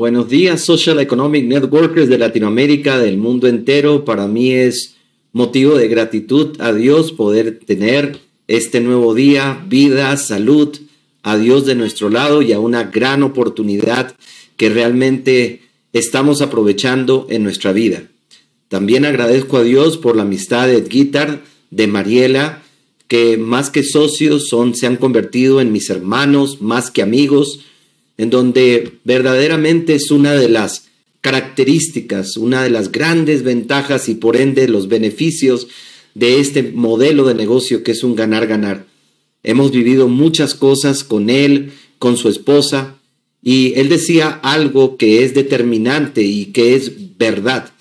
Buenos días, Social Economic Networkers de Latinoamérica, del mundo entero. Para mí es motivo de gratitud a Dios poder tener este nuevo día, vida, salud, a Dios de nuestro lado y a una gran oportunidad que realmente estamos aprovechando en nuestra vida. También agradezco a Dios por la amistad de Guitar, de Mariela, que más que socios son, se han convertido en mis hermanos, más que amigos en donde verdaderamente es una de las características, una de las grandes ventajas y por ende los beneficios de este modelo de negocio que es un ganar-ganar. Hemos vivido muchas cosas con él, con su esposa, y él decía algo que es determinante y que es verdad.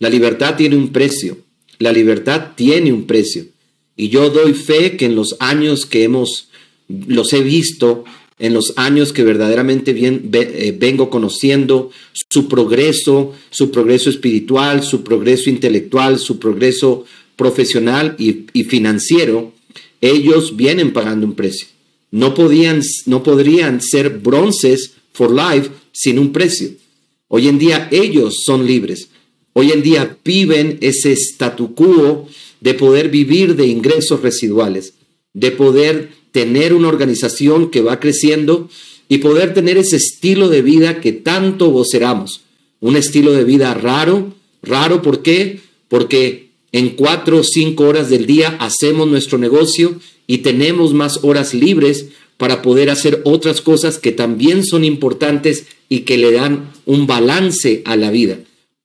La libertad tiene un precio, la libertad tiene un precio. Y yo doy fe que en los años que hemos, los he visto en los años que verdaderamente bien, eh, vengo conociendo, su progreso, su progreso espiritual, su progreso intelectual, su progreso profesional y, financiero, ellos vienen pagando un precio. No, podían, no podrían ser bronces for life sin un precio. Hoy en día ellos son libres. Hoy en día viven ese statu quo de poder vivir de ingresos residuales, de poder tener una organización que va creciendo y poder tener ese estilo de vida que tanto voceramos. Un estilo de vida raro, raro ¿por qué? Porque en cuatro o cinco horas del día hacemos nuestro negocio y tenemos más horas libres para poder hacer otras cosas que también son importantes y que le dan un balance a la vida.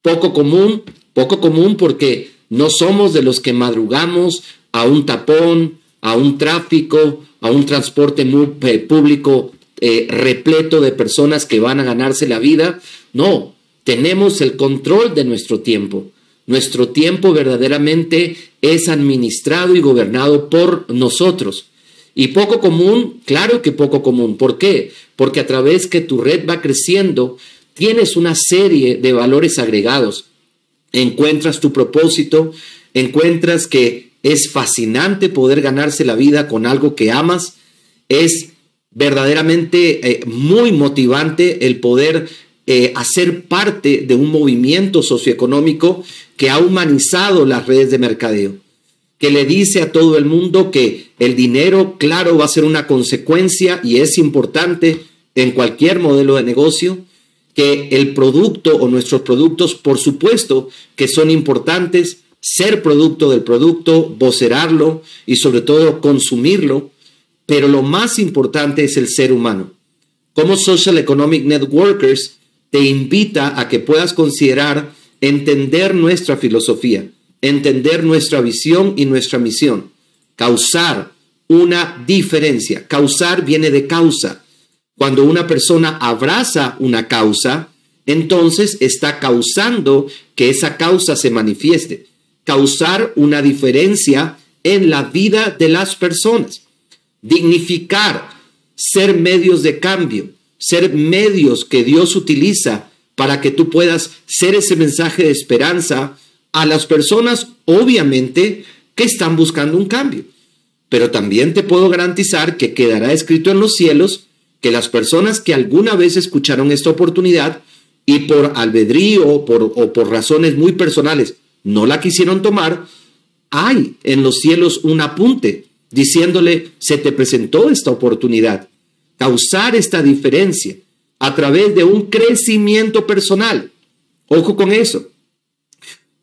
Poco común, poco común porque no somos de los que madrugamos a un tapón, a un tráfico, a un transporte muy eh, público eh, repleto de personas que van a ganarse la vida. No, tenemos el control de nuestro tiempo. Nuestro tiempo verdaderamente es administrado y gobernado por nosotros. Y poco común, claro que poco común. ¿Por qué? Porque a través que tu red va creciendo, tienes una serie de valores agregados. Encuentras tu propósito, encuentras que es fascinante poder ganarse la vida con algo que amas. Es verdaderamente eh, muy motivante el poder eh, hacer parte de un movimiento socioeconómico que ha humanizado las redes de mercadeo, que le dice a todo el mundo que el dinero, claro, va a ser una consecuencia y es importante en cualquier modelo de negocio, que el producto o nuestros productos, por supuesto, que son importantes, ser producto del producto, vocerarlo y sobre todo consumirlo, pero lo más importante es el ser humano. Como Social Economic Networkers te invita a que puedas considerar entender nuestra filosofía, entender nuestra visión y nuestra misión, causar una diferencia. Causar viene de causa. Cuando una persona abraza una causa, entonces está causando que esa causa se manifieste causar una diferencia en la vida de las personas, dignificar, ser medios de cambio, ser medios que Dios utiliza para que tú puedas ser ese mensaje de esperanza a las personas, obviamente, que están buscando un cambio. Pero también te puedo garantizar que quedará escrito en los cielos que las personas que alguna vez escucharon esta oportunidad y por albedrío o por, o por razones muy personales no la quisieron tomar, hay en los cielos un apunte diciéndole, se te presentó esta oportunidad, causar esta diferencia a través de un crecimiento personal. Ojo con eso.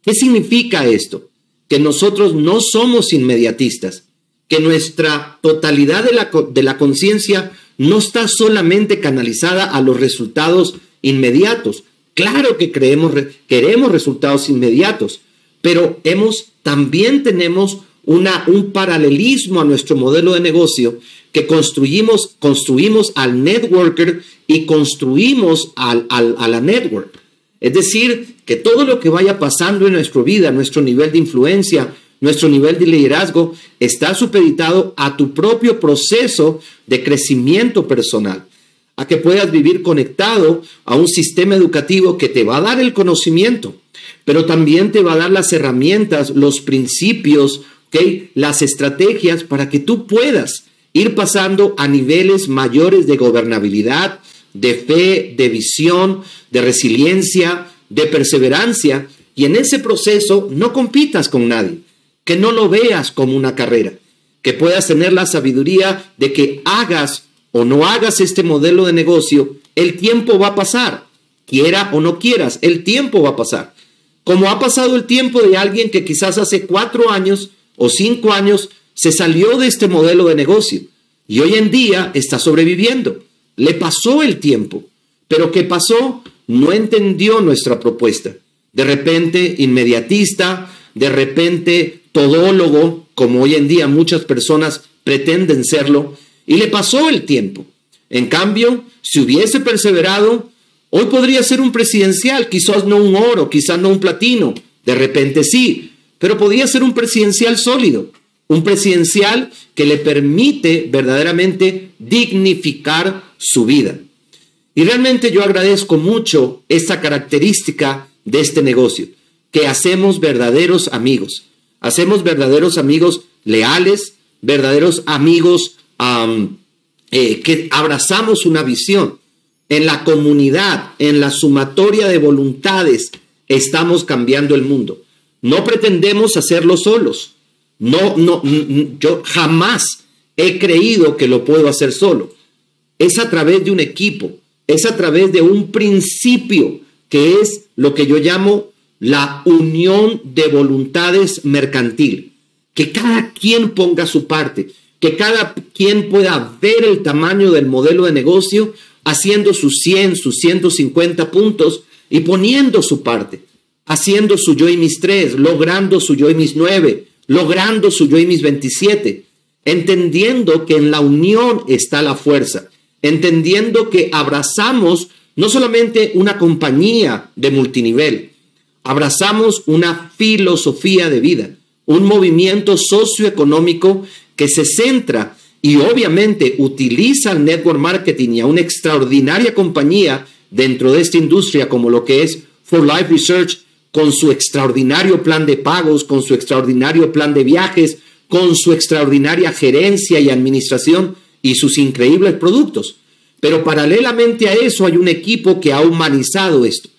¿Qué significa esto? Que nosotros no somos inmediatistas, que nuestra totalidad de la, conciencia no está solamente canalizada a los resultados inmediatos. Claro que queremos resultados inmediatos, pero hemos, también tenemos una, un paralelismo a nuestro modelo de negocio que construimos, construimos al networker y construimos al, a la network. Es decir, que todo lo que vaya pasando en nuestra vida, nuestro nivel de influencia, nuestro nivel de liderazgo, está supeditado a tu propio proceso de crecimiento personal a que puedas vivir conectado a un sistema educativo que te va a dar el conocimiento, pero también te va a dar las herramientas, los principios, las estrategias para que tú puedas ir pasando a niveles mayores de gobernabilidad, de fe, de visión, de resiliencia, de perseverancia, y en ese proceso no compitas con nadie, que no lo veas como una carrera, que puedas tener la sabiduría de que hagas o no hagas este modelo de negocio, el tiempo va a pasar. Quiera o no quieras, el tiempo va a pasar. Como ha pasado el tiempo de alguien que quizás hace cuatro años o cinco años se salió de este modelo de negocio y hoy en día está sobreviviendo. Le pasó el tiempo, pero ¿qué pasó? No entendió nuestra propuesta. De repente inmediatista, de repente todólogo, como hoy en día muchas personas pretenden serlo, y le pasó el tiempo. En cambio, si hubiese perseverado, hoy podría ser un presidencial, quizás no un oro, quizás no un platino, de repente sí, pero podría ser un presidencial sólido, un presidencial que le permite verdaderamente dignificar su vida. Y realmente yo agradezco mucho esta característica de este negocio, que hacemos verdaderos amigos, hacemos verdaderos amigos leales, verdaderos amigos eh, que abrazamos una visión. En la comunidad, en la sumatoria de voluntades, estamos cambiando el mundo. No pretendemos hacerlo solos. No, no, yo jamás he creído que lo puedo hacer solo. Es a través de un equipo, es a través de un principio que es lo que yo llamo la unión de voluntades mercantil. Que cada quien ponga su parte que cada quien pueda ver el tamaño del modelo de negocio haciendo sus 100, sus 150 puntos y poniendo su parte, haciendo su yo y mis 3, logrando su yo y mis 9, logrando su yo y mis 27, entendiendo que en la unión está la fuerza, entendiendo que abrazamos no solamente una compañía de multinivel, abrazamos una filosofía de vida, un movimiento socioeconómico que se centra y obviamente utiliza el network marketing y a una extraordinaria compañía dentro de esta industria como lo que es For Life Research con su extraordinario plan de pagos, con su extraordinario plan de viajes, con su extraordinaria gerencia y administración y sus increíbles productos. Pero paralelamente a eso hay un equipo que ha humanizado esto,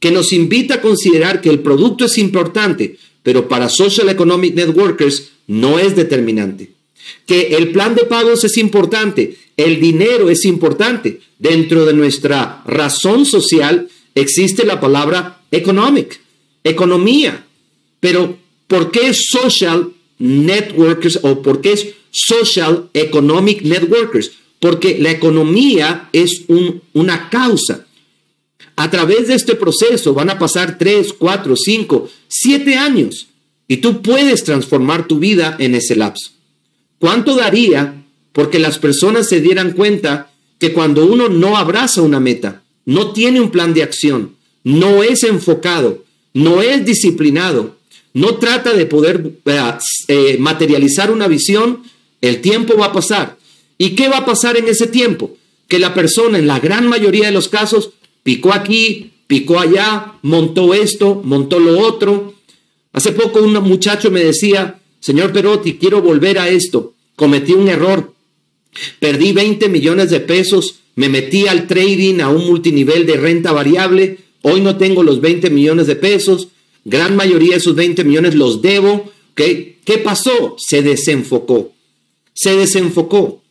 que nos invita a considerar que el producto es importante, pero para Social Economic Networkers no es determinante. Que el plan de pagos es importante, el dinero es importante. Dentro de nuestra razón social existe la palabra economic, economía. Pero ¿por qué social networkers o por qué social economic networkers? Porque la economía es una causa. A través de este proceso van a pasar 3, 4, 5, 7 años y tú puedes transformar tu vida en ese lapso. ¿Cuánto daría porque las personas se dieran cuenta que cuando uno no abraza una meta, no tiene un plan de acción, no es enfocado, no es disciplinado, no trata de poder eh, eh, materializar una visión, el tiempo va a pasar. ¿Y qué va a pasar en ese tiempo? Que la persona en la gran mayoría de los casos Picó aquí, picó allá, montó esto, montó lo otro. Hace poco un muchacho me decía, señor Perotti, quiero volver a esto. Cometí un error. Perdí 20 millones de pesos, me metí al trading a un multinivel de renta variable. Hoy no tengo los 20 millones de pesos. Gran mayoría de esos 20 millones los debo. ¿Qué, ¿Qué pasó? Se desenfocó. Se desenfocó.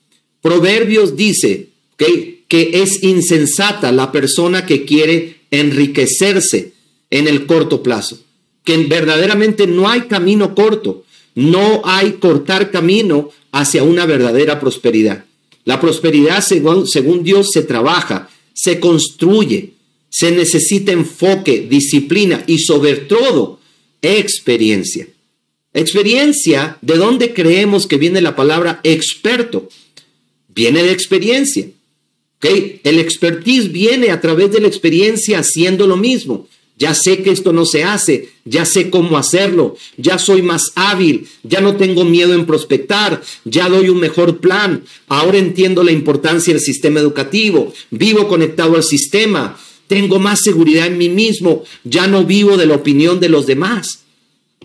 Proverbios dice, ¿ok? que es insensata la persona que quiere enriquecerse en el corto plazo, que verdaderamente no hay camino corto, no hay cortar camino hacia una verdadera prosperidad. La prosperidad, según, según Dios, se trabaja, se construye, se necesita enfoque, disciplina y sobre todo experiencia. Experiencia, ¿de dónde creemos que viene la palabra experto? Viene de experiencia. ¿Okay? El expertise viene a través de la experiencia haciendo lo mismo. Ya sé que esto no se hace, ya sé cómo hacerlo, ya soy más hábil, ya no tengo miedo en prospectar, ya doy un mejor plan, ahora entiendo la importancia del sistema educativo, vivo conectado al sistema, tengo más seguridad en mí mismo, ya no vivo de la opinión de los demás.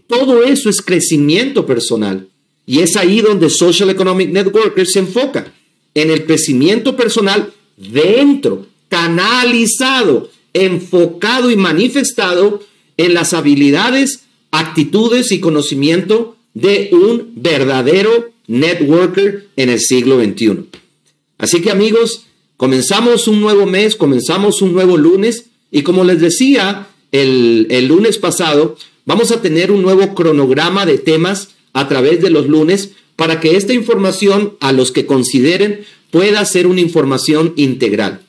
Todo eso es crecimiento personal y es ahí donde Social Economic Networkers se enfoca, en el crecimiento personal dentro, canalizado, enfocado y manifestado en las habilidades, actitudes y conocimiento de un verdadero networker en el siglo XXI. Así que amigos, comenzamos un nuevo mes, comenzamos un nuevo lunes y como les decía el, el lunes pasado, vamos a tener un nuevo cronograma de temas a través de los lunes para que esta información a los que consideren pueda ser una información integral.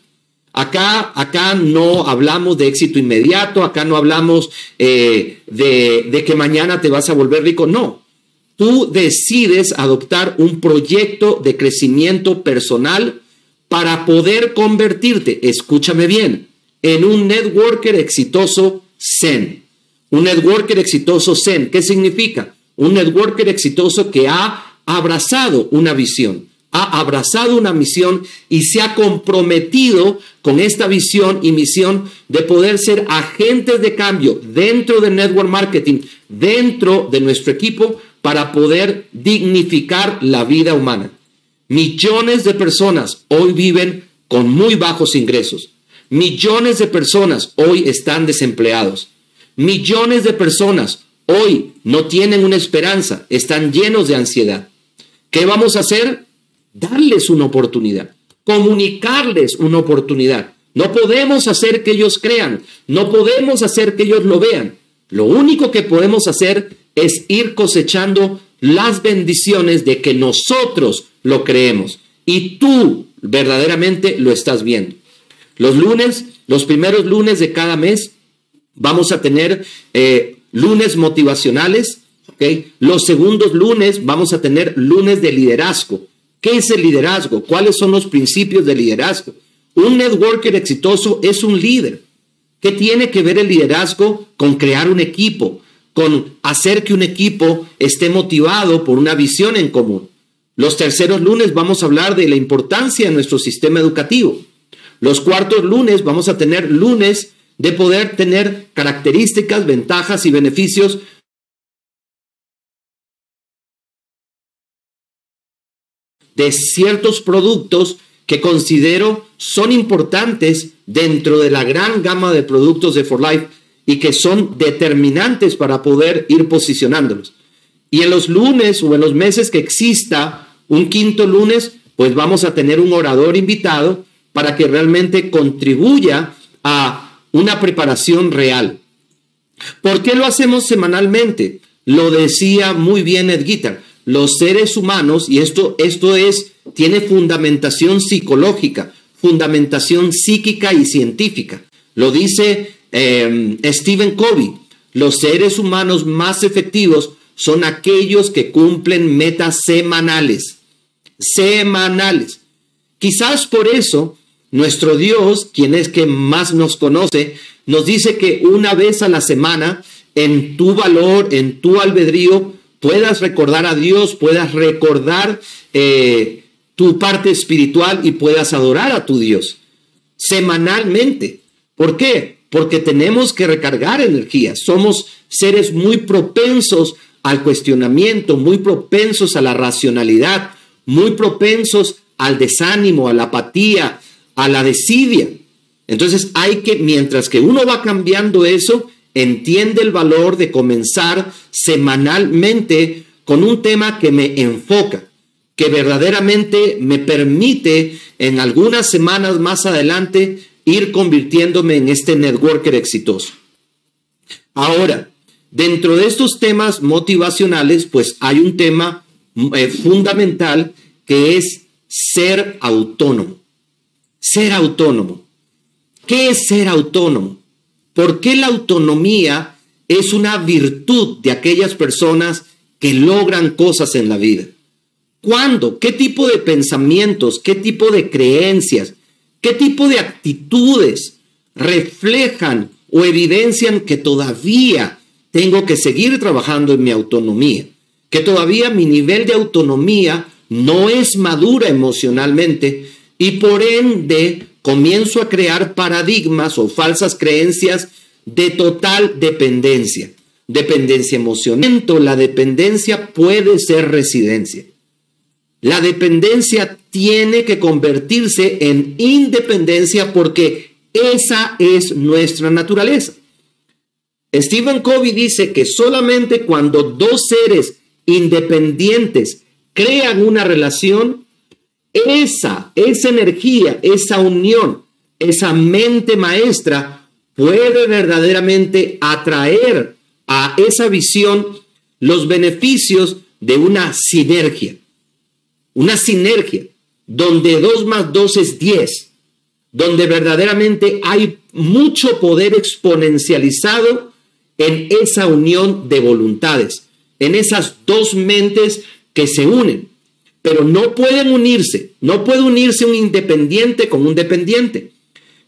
Acá, acá no hablamos de éxito inmediato, acá no hablamos eh, de, de que mañana te vas a volver rico, no. Tú decides adoptar un proyecto de crecimiento personal para poder convertirte, escúchame bien, en un networker exitoso Zen. Un networker exitoso Zen, ¿qué significa? Un networker exitoso que ha abrazado una visión, ha abrazado una misión y se ha comprometido con esta visión y misión de poder ser agentes de cambio dentro del network marketing, dentro de nuestro equipo, para poder dignificar la vida humana. Millones de personas hoy viven con muy bajos ingresos. Millones de personas hoy están desempleados. Millones de personas hoy no tienen una esperanza, están llenos de ansiedad. ¿Qué vamos a hacer? darles una oportunidad, comunicarles una oportunidad. No podemos hacer que ellos crean, no podemos hacer que ellos lo vean. Lo único que podemos hacer es ir cosechando las bendiciones de que nosotros lo creemos y tú verdaderamente lo estás viendo. Los lunes, los primeros lunes de cada mes, vamos a tener eh, lunes motivacionales, Los segundos lunes vamos a tener lunes de liderazgo. ¿Qué es el liderazgo? ¿Cuáles son los principios del liderazgo? Un networker exitoso es un líder. ¿Qué tiene que ver el liderazgo con crear un equipo? Con hacer que un equipo esté motivado por una visión en común. Los terceros lunes vamos a hablar de la importancia de nuestro sistema educativo. Los cuartos lunes vamos a tener lunes de poder tener características, ventajas y beneficios de ciertos productos que considero son importantes dentro de la gran gama de productos de For Life y que son determinantes para poder ir posicionándolos. Y en los lunes o en los meses que exista un quinto lunes, pues vamos a tener un orador invitado para que realmente contribuya a una preparación real. ¿Por qué lo hacemos semanalmente? Lo decía muy bien Ed Guitar los seres humanos, y esto, esto es, tiene fundamentación psicológica, fundamentación psíquica y científica. Lo dice em, Stephen Covey, los seres humanos más efectivos son aquellos que cumplen metas semanales, semanales. Quizás por eso nuestro Dios, quien es que más nos conoce, nos dice que una vez a la semana, en tu valor, en tu albedrío, puedas recordar a Dios, puedas recordar eh, tu parte espiritual y puedas adorar a tu Dios semanalmente. ¿Por qué? Porque tenemos que recargar energía. Somos seres muy propensos al cuestionamiento, muy propensos a la racionalidad, muy propensos al desánimo, a la apatía, a la desidia. Entonces hay que, mientras que uno va cambiando eso, entiende el valor de comenzar semanalmente con un tema que me enfoca, que verdaderamente me permite en algunas semanas más adelante ir convirtiéndome en este networker exitoso. Ahora, dentro de estos temas motivacionales, pues hay un tema eh, fundamental que es ser autónomo. Ser autónomo. ¿Qué es ser autónomo? ¿Por qué la autonomía es una virtud de aquellas personas que logran cosas en la vida? ¿Cuándo? ¿Qué tipo de pensamientos? ¿Qué tipo de creencias? ¿Qué tipo de actitudes reflejan o evidencian que todavía tengo que seguir trabajando en mi autonomía? Que todavía mi nivel de autonomía no es madura emocionalmente y por ende comienzo a crear paradigmas o falsas creencias de total dependencia. Dependencia emocional. La dependencia puede ser residencia. La dependencia tiene que convertirse en independencia porque esa es nuestra naturaleza. Stephen Covey dice que solamente cuando dos seres independientes crean una relación, esa, esa energía, esa unión, esa mente maestra puede verdaderamente atraer a esa visión los beneficios de una sinergia. Una sinergia donde dos más dos es diez, donde verdaderamente hay mucho poder exponencializado en esa unión de voluntades, en esas dos mentes que se unen pero no pueden unirse. No puede unirse un independiente con un dependiente.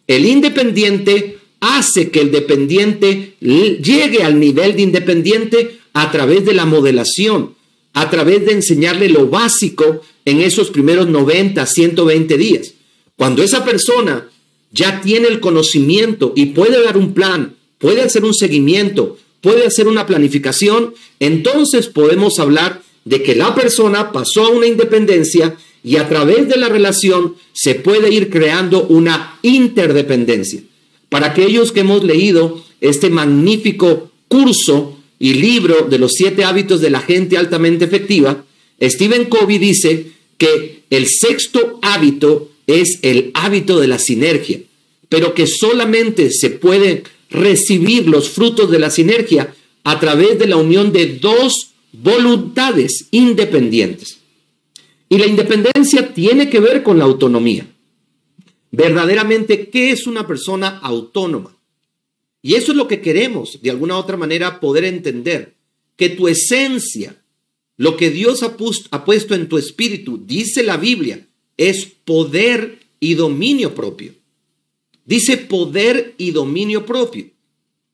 El independiente hace que el dependiente llegue al nivel de independiente a través de la modelación, a través de enseñarle lo básico en esos primeros 90, 120 días. Cuando esa persona ya tiene el conocimiento y puede dar un plan, puede hacer un seguimiento, puede hacer una planificación, entonces podemos hablar de que la persona pasó a una independencia y a través de la relación se puede ir creando una interdependencia. Para aquellos que hemos leído este magnífico curso y libro de los siete hábitos de la gente altamente efectiva, Stephen Covey dice que el sexto hábito es el hábito de la sinergia, pero que solamente se pueden recibir los frutos de la sinergia a través de la unión de dos voluntades independientes. Y la independencia tiene que ver con la autonomía. Verdaderamente, ¿qué es una persona autónoma? Y eso es lo que queremos, de alguna u otra manera, poder entender, que tu esencia, lo que Dios ha, ha puesto en tu espíritu, dice la Biblia, es poder y dominio propio. Dice poder y dominio propio.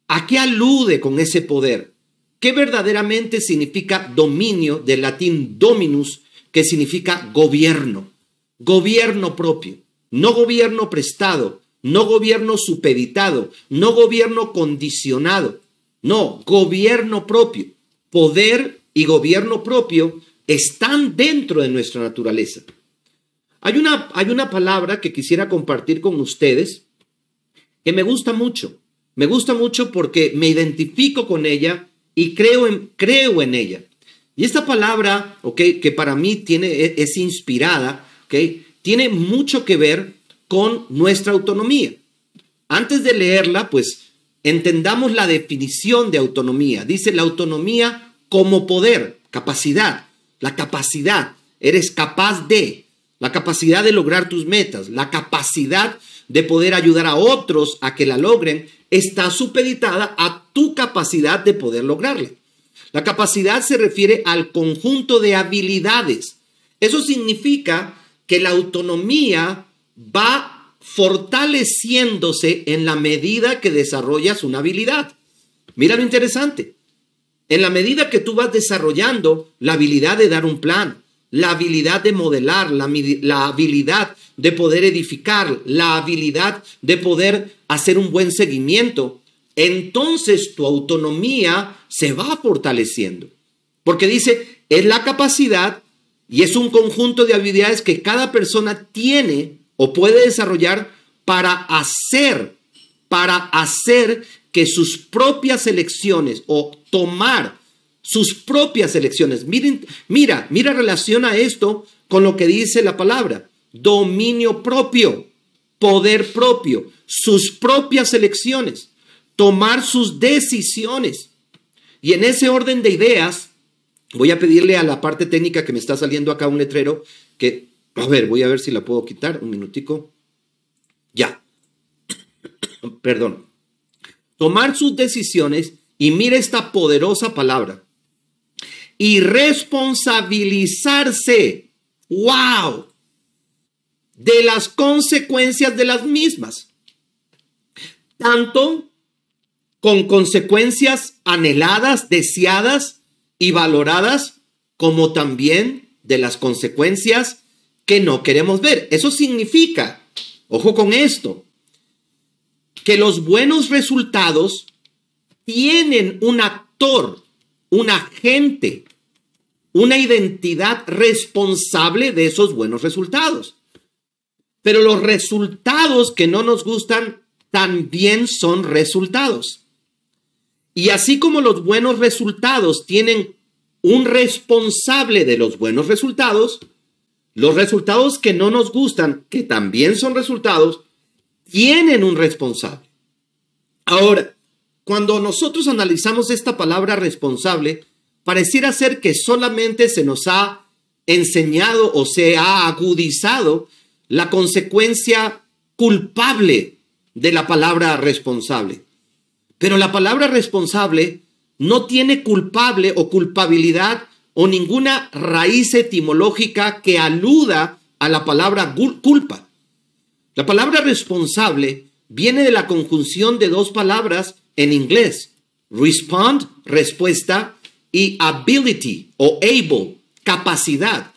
¿A qué alude con ese poder? ¿Qué verdaderamente significa dominio, del latín dominus, que significa gobierno, gobierno propio, no gobierno prestado, no gobierno supeditado, no gobierno condicionado, no, gobierno propio. Poder y gobierno propio están dentro de nuestra naturaleza. Hay una, hay una palabra que quisiera compartir con ustedes que me gusta mucho. Me gusta mucho porque me identifico con ella y creo en, creo en ella. Y esta palabra, que para mí tiene, e, es inspirada, tiene mucho que ver con nuestra autonomía. Antes de leerla, pues entendamos la definición de autonomía. Dice la autonomía como poder, capacidad, la capacidad. Eres capaz de, la capacidad de lograr tus metas, la capacidad de poder ayudar a otros a que la logren, está supeditada a tu capacidad de poder lograrla. La capacidad se refiere al conjunto de habilidades. Eso significa que la autonomía va fortaleciéndose en la medida que desarrollas una habilidad. Mira lo interesante. En la medida que tú vas desarrollando la habilidad de dar un plan, la habilidad de modelar, la, habilidad de poder edificar, la habilidad de poder hacer un buen seguimiento, entonces tu autonomía se va fortaleciendo. Porque dice, es la capacidad y es un conjunto de habilidades que cada persona tiene o puede desarrollar para hacer, para hacer que sus propias elecciones o tomar sus propias elecciones. Miren, mira, mira, relaciona esto con lo que dice la palabra. Dominio propio, poder propio, sus propias elecciones tomar sus decisiones. Y en ese orden de ideas, voy a pedirle a la parte técnica que me está saliendo acá un letrero que, a ver, voy a ver si la puedo quitar, un minutico. Ya. Perdón. Tomar sus decisiones y mire esta poderosa palabra. Y responsabilizarse. ¡Wow! De las consecuencias de las mismas. Tanto con consecuencias anheladas, deseadas y valoradas, como también de las consecuencias que no queremos ver. Eso significa, ojo con esto, que los buenos resultados tienen un actor, un agente, una identidad responsable de esos buenos resultados. Pero los resultados que no nos gustan también son resultados. Y así como los buenos resultados tienen un responsable de los buenos resultados, los resultados que no nos gustan, que también son resultados, tienen un responsable. Ahora, cuando nosotros analizamos esta palabra responsable, pareciera ser que solamente se nos ha enseñado o se ha agudizado la consecuencia culpable de la palabra responsable. Pero la palabra responsable no tiene culpable o culpabilidad o ninguna raíz etimológica que aluda a la palabra culpa. La palabra responsable viene de la conjunción de dos palabras en inglés, respond, respuesta, y ability o able, capacidad.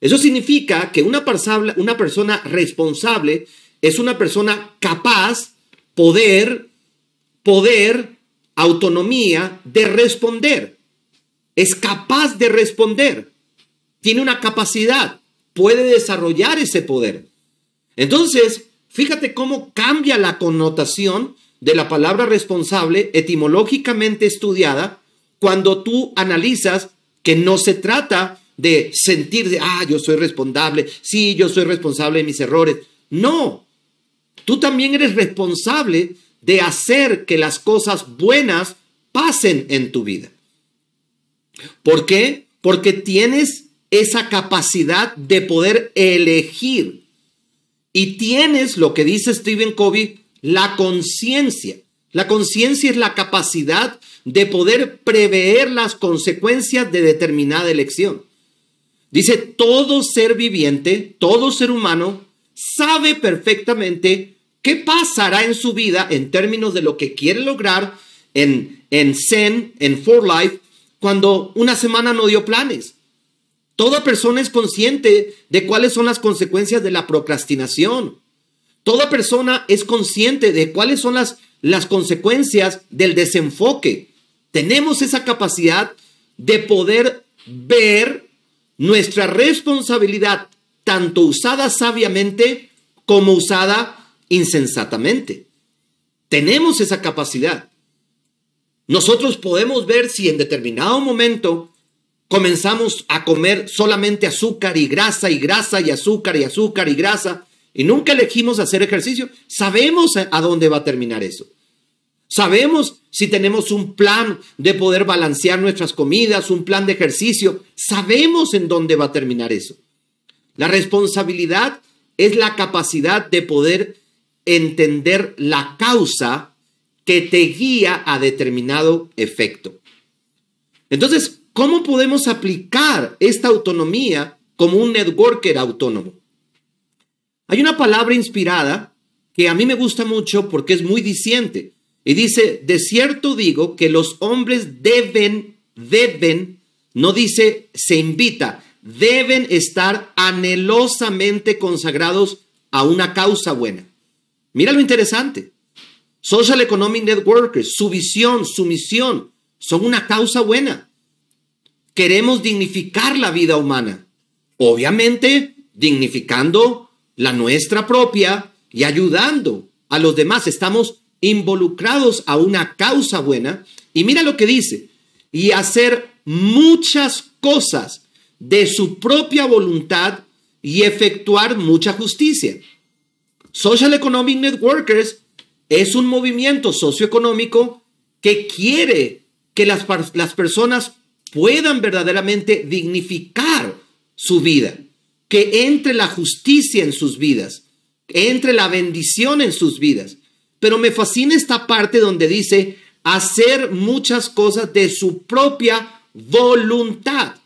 Eso significa que una, persona responsable es una persona capaz, poder poder, autonomía de responder. Es capaz de responder. Tiene una capacidad. Puede desarrollar ese poder. Entonces, fíjate cómo cambia la connotación de la palabra responsable etimológicamente estudiada cuando tú analizas que no se trata de sentir de, ah, yo soy responsable, sí, yo soy responsable de mis errores. No, tú también eres responsable de hacer que las cosas buenas pasen en tu vida. ¿Por qué? Porque tienes esa capacidad de poder elegir y tienes lo que dice Stephen Covey, la conciencia. La conciencia es la capacidad de poder prever las consecuencias de determinada elección. Dice, todo ser viviente, todo ser humano, sabe perfectamente ¿Qué pasará en su vida en términos de lo que quiere lograr en, en Zen, en For Life, cuando una semana no dio planes? Toda persona es consciente de cuáles son las consecuencias de la procrastinación. Toda persona es consciente de cuáles son las, las consecuencias del desenfoque. Tenemos esa capacidad de poder ver nuestra responsabilidad, tanto usada sabiamente como usada insensatamente. Tenemos esa capacidad. Nosotros podemos ver si en determinado momento comenzamos a comer solamente azúcar y grasa y grasa y azúcar y azúcar y grasa y nunca elegimos hacer ejercicio, sabemos a dónde va a terminar eso. Sabemos si tenemos un plan de poder balancear nuestras comidas, un plan de ejercicio, sabemos en dónde va a terminar eso. La responsabilidad es la capacidad de poder entender la causa que te guía a determinado efecto. Entonces, ¿cómo podemos aplicar esta autonomía como un networker autónomo? Hay una palabra inspirada que a mí me gusta mucho porque es muy diciente y dice, de cierto digo que los hombres deben, deben, no dice se invita, deben estar anhelosamente consagrados a una causa buena. Mira lo interesante. Social Economic Networkers, su visión, su misión, son una causa buena. Queremos dignificar la vida humana. Obviamente, dignificando la nuestra propia y ayudando a los demás. Estamos involucrados a una causa buena. Y mira lo que dice. Y hacer muchas cosas de su propia voluntad y efectuar mucha justicia. Social Economic Networkers es un movimiento socioeconómico que quiere que las, las personas puedan verdaderamente dignificar su vida, que entre la justicia en sus vidas, entre la bendición en sus vidas. Pero me fascina esta parte donde dice hacer muchas cosas de su propia voluntad.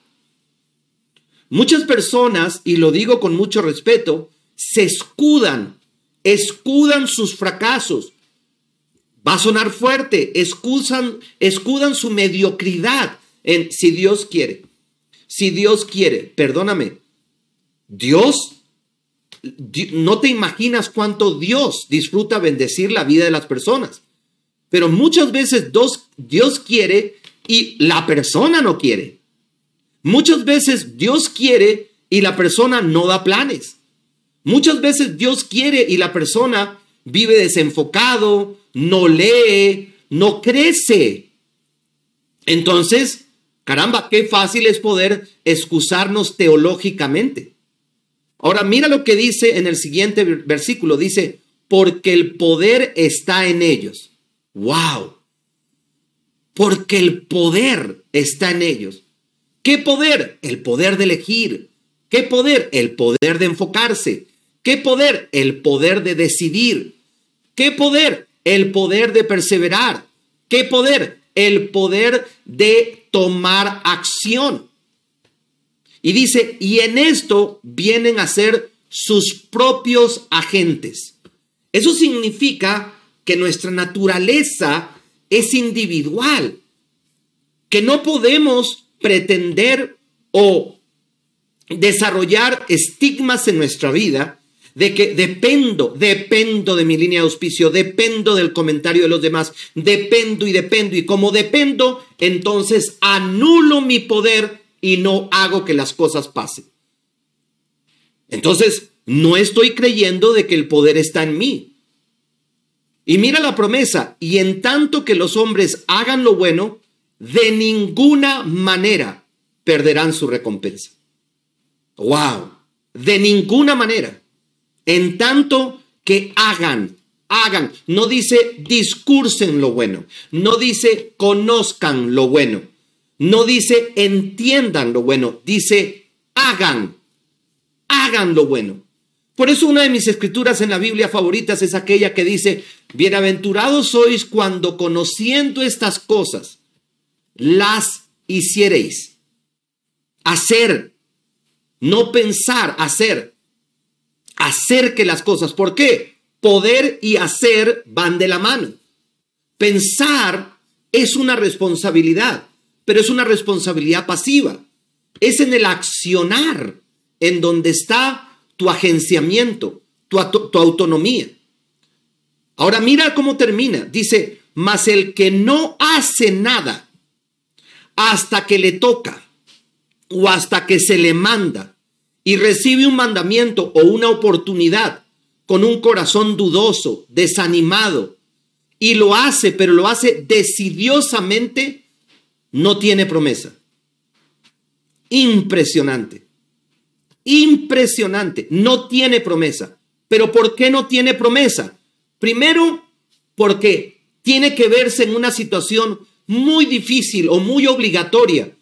Muchas personas, y lo digo con mucho respeto, se escudan escudan sus fracasos. Va a sonar fuerte, Escusan, escudan su mediocridad en si Dios quiere. Si Dios quiere, perdóname. Dios, no te imaginas cuánto Dios disfruta bendecir la vida de las personas. Pero muchas veces Dios quiere y la persona no quiere. Muchas veces Dios quiere y la persona no da planes. Muchas veces Dios quiere y la persona vive desenfocado, no lee, no crece. Entonces, caramba, qué fácil es poder excusarnos teológicamente. Ahora mira lo que dice en el siguiente versículo. Dice, porque el poder está en ellos. ¡Wow! Porque el poder está en ellos. ¿Qué poder? El poder de elegir. ¿Qué poder? El poder de enfocarse. ¿Qué poder? El poder de decidir. ¿Qué poder? El poder de perseverar. ¿Qué poder? El poder de tomar acción. Y dice, y en esto vienen a ser sus propios agentes. Eso significa que nuestra naturaleza es individual, que no podemos pretender o desarrollar estigmas en nuestra vida de que dependo, dependo de mi línea de auspicio, dependo del comentario de los demás, dependo y dependo. Y como dependo, entonces anulo mi poder y no hago que las cosas pasen. Entonces, no estoy creyendo de que el poder está en mí. Y mira la promesa, y en tanto que los hombres hagan lo bueno, de ninguna manera perderán su recompensa. ¡Wow! De ninguna manera en tanto que hagan, hagan. No dice discursen lo bueno, no dice conozcan lo bueno, no dice entiendan lo bueno, dice hagan, hagan lo bueno. Por eso una de mis escrituras en la Biblia favoritas es aquella que dice, bienaventurados sois cuando conociendo estas cosas, las hiciereis. Hacer, no pensar, hacer acerque las cosas. ¿Por qué? Poder y hacer van de la mano. Pensar es una responsabilidad, pero es una responsabilidad pasiva. Es en el accionar en donde está tu agenciamiento, tu, tu autonomía. Ahora mira cómo termina. Dice, mas el que no hace nada hasta que le toca o hasta que se le manda y recibe un mandamiento o una oportunidad con un corazón dudoso, desanimado, y lo hace, pero lo hace decidiosamente, no tiene promesa. Impresionante. Impresionante. No tiene promesa. Pero ¿por qué no tiene promesa? Primero, porque tiene que verse en una situación muy difícil o muy obligatoria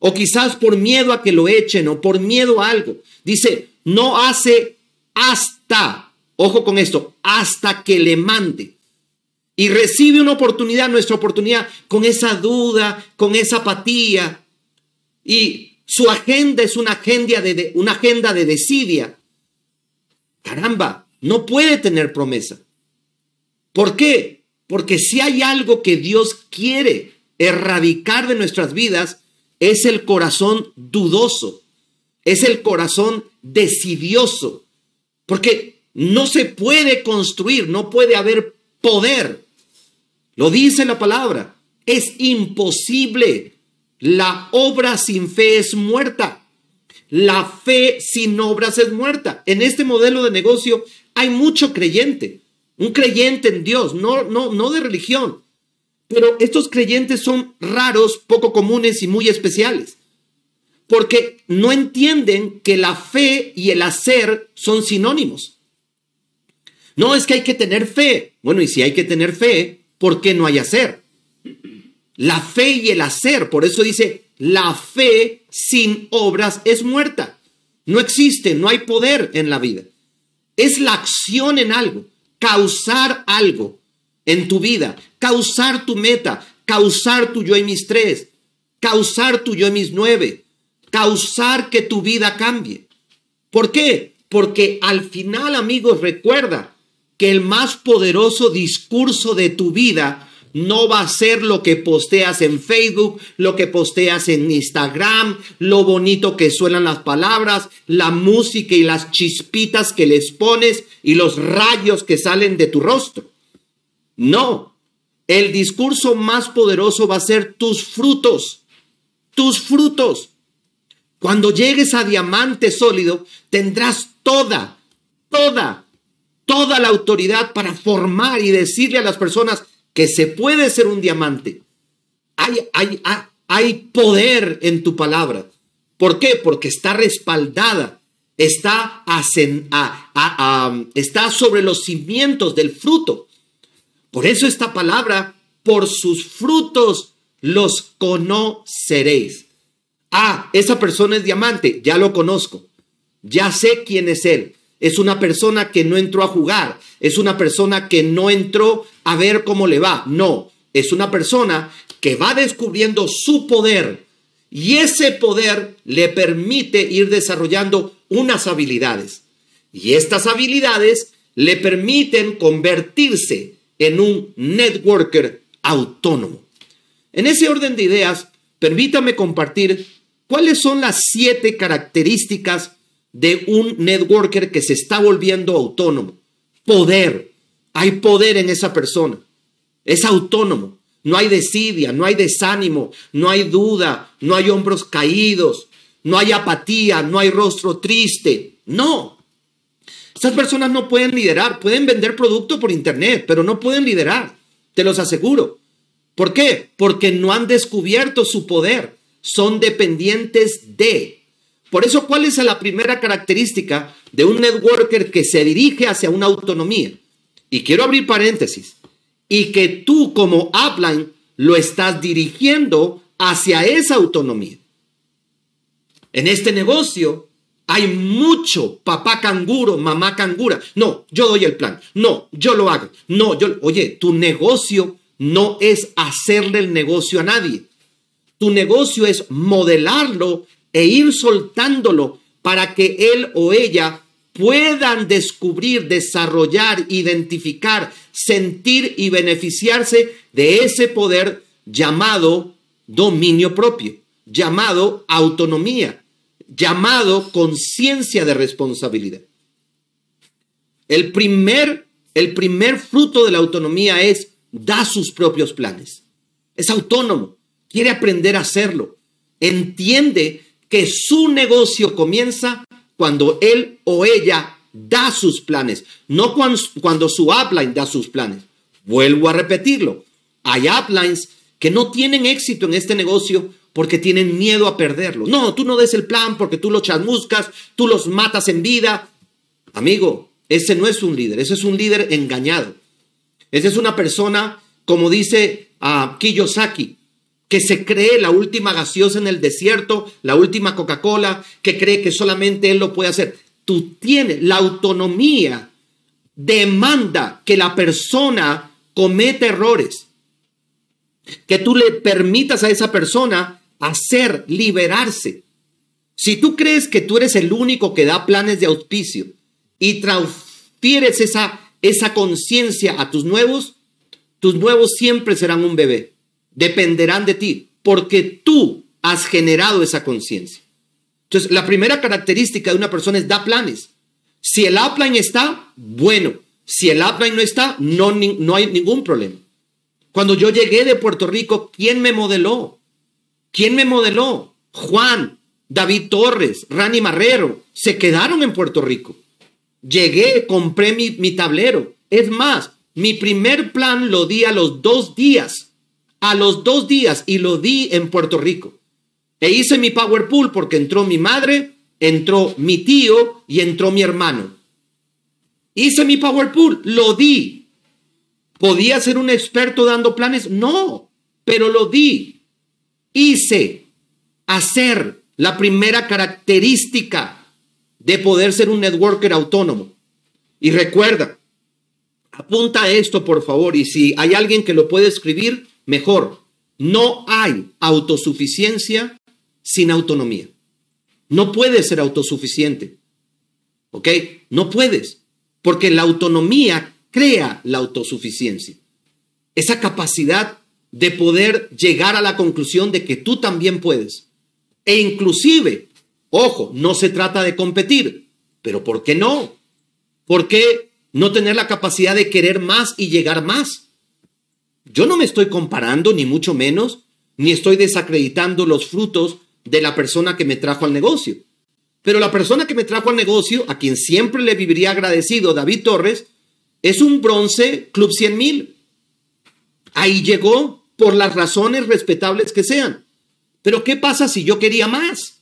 o quizás por miedo a que lo echen o por miedo a algo. Dice, no hace hasta, ojo con esto, hasta que le mande. Y recibe una oportunidad, nuestra oportunidad, con esa duda, con esa apatía. Y su agenda es una agenda de, una agenda de desidia. Caramba, no puede tener promesa. ¿Por qué? Porque si hay algo que Dios quiere erradicar de nuestras vidas, es el corazón dudoso, es el corazón decidioso, porque no se puede construir, no puede haber poder. Lo dice la palabra, es imposible. La obra sin fe es muerta. La fe sin obras es muerta. En este modelo de negocio hay mucho creyente, un creyente en Dios, no, no, no de religión, pero estos creyentes son raros, poco comunes y muy especiales, porque no entienden que la fe y el hacer son sinónimos. No es que hay que tener fe. Bueno, y si hay que tener fe, ¿por qué no hay hacer? La fe y el hacer, por eso dice, la fe sin obras es muerta. No existe, no hay poder en la vida. Es la acción en algo, causar algo en tu vida, Causar tu meta, causar tu yo y mis tres, causar tu yo y mis nueve, causar que tu vida cambie. ¿Por qué? Porque al final, amigos, recuerda que el más poderoso discurso de tu vida no va a ser lo que posteas en Facebook, lo que posteas en Instagram, lo bonito que suenan las palabras, la música y las chispitas que les pones y los rayos que salen de tu rostro. No, el discurso más poderoso va a ser tus frutos, tus frutos. Cuando llegues a diamante sólido, tendrás toda, toda, toda la autoridad para formar y decirle a las personas que se puede ser un diamante. Hay, hay, hay, poder en tu palabra. ¿Por qué? Porque está respaldada, está, está sobre los cimientos del fruto. Por eso esta palabra, por sus frutos los conoceréis. Ah, esa persona es diamante, ya lo conozco, ya sé quién es él. Es una persona que no entró a jugar, es una persona que no entró a ver cómo le va, no, es una persona que va descubriendo su poder y ese poder le permite ir desarrollando unas habilidades. Y estas habilidades le permiten convertirse en un networker autónomo. En ese orden de ideas, permítame compartir cuáles son las siete características de un networker que se está volviendo autónomo. Poder. Hay poder en esa persona. Es autónomo. No hay desidia, no hay desánimo, no hay duda, no hay hombros caídos, no hay apatía, no hay rostro triste. No, estas personas no pueden liderar, pueden vender producto por internet, pero no pueden liderar, te los aseguro. ¿Por qué? Porque no han descubierto su poder, son dependientes de. Por eso, ¿cuál es la primera característica de un networker que se dirige hacia una autonomía? Y quiero abrir paréntesis. Y que tú como upline lo estás dirigiendo hacia esa autonomía. En este negocio, hay mucho papá canguro, mamá cangura. No, yo doy el plan. No, yo lo hago. No, yo. Oye, tu negocio no es hacerle el negocio a nadie. Tu negocio es modelarlo e ir soltándolo para que él o ella puedan descubrir, desarrollar, identificar, sentir y beneficiarse de ese poder llamado dominio propio, llamado autonomía, llamado conciencia de responsabilidad. El primer, el primer fruto de la autonomía es da sus propios planes. Es autónomo, quiere aprender a hacerlo. Entiende que su negocio comienza cuando él o ella da sus planes, no cuando, cuando su upline da sus planes. Vuelvo a repetirlo. Hay uplines que no tienen éxito en este negocio porque tienen miedo a perderlo. No, tú no des el plan porque tú lo chamuscas, tú los matas en vida. Amigo, ese no es un líder, ese es un líder engañado. Esa es una persona, como dice ah, Kiyosaki, que se cree la última gaseosa en el desierto, la última Coca-Cola, que cree que solamente él lo puede hacer. Tú tienes la autonomía, demanda que la persona cometa errores, que tú le permitas a esa persona hacer, liberarse. Si tú crees que tú eres el único que da planes de auspicio y transfieres esa, esa conciencia a tus nuevos, tus nuevos siempre serán un bebé. Dependerán de ti, porque tú has generado esa conciencia. Entonces, la primera característica de una persona es da planes. Si el upline está, bueno. Si el upline no está, no, no hay ningún problema. Cuando yo llegué de Puerto Rico, ¿quién me modeló? ¿Quién me modeló? Juan, David Torres, Rani Marrero. Se quedaron en Puerto Rico. Llegué, compré mi, mi tablero. Es más, mi primer plan lo di a los dos días. A los dos días y lo di en Puerto Rico. E hice mi power pool porque entró mi madre, entró mi tío y entró mi hermano. Hice mi power pool, lo di. ¿Podía ser un experto dando planes? No, pero lo di hice, hacer, la primera característica de poder ser un networker autónomo. Y recuerda, apunta esto por favor y si hay alguien que lo puede escribir, mejor. No hay autosuficiencia sin autonomía. No puedes ser autosuficiente. ¿Ok? No puedes. Porque la autonomía crea la autosuficiencia. Esa capacidad de poder llegar a la conclusión de que tú también puedes. E inclusive, ojo, no se trata de competir, pero ¿por qué no? ¿Por qué no tener la capacidad de querer más y llegar más? Yo no me estoy comparando, ni mucho menos, ni estoy desacreditando los frutos de la persona que me trajo al negocio. Pero la persona que me trajo al negocio, a quien siempre le viviría agradecido, David Torres, es un bronce Club 100.000. Ahí llegó, por las razones respetables que sean. Pero ¿qué pasa si yo quería más?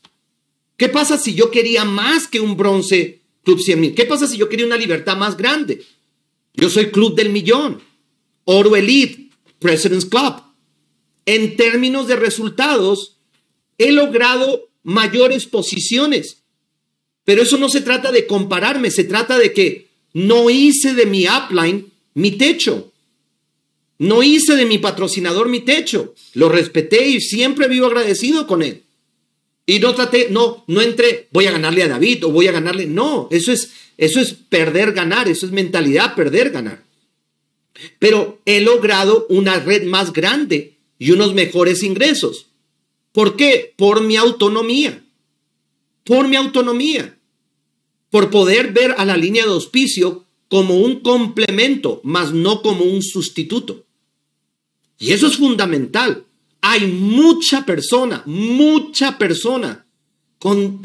¿Qué pasa si yo quería más que un bronce Club mil? ¿Qué pasa si yo quería una libertad más grande? Yo soy Club del Millón, Oro Elite, President's Club. En términos de resultados, he logrado mayores posiciones. Pero eso no se trata de compararme, se trata de que no hice de mi upline mi techo. No hice de mi patrocinador mi techo. Lo respeté y siempre vivo agradecido con él. Y no traté, no, no entré, voy a ganarle a David o voy a ganarle. No, eso es, eso es perder, ganar, eso es mentalidad, perder, ganar. Pero he logrado una red más grande y unos mejores ingresos. ¿Por qué? Por mi autonomía. Por mi autonomía. Por poder ver a la línea de auspicio como un complemento, más no como un sustituto. Y eso es fundamental. Hay mucha persona, mucha persona. Con,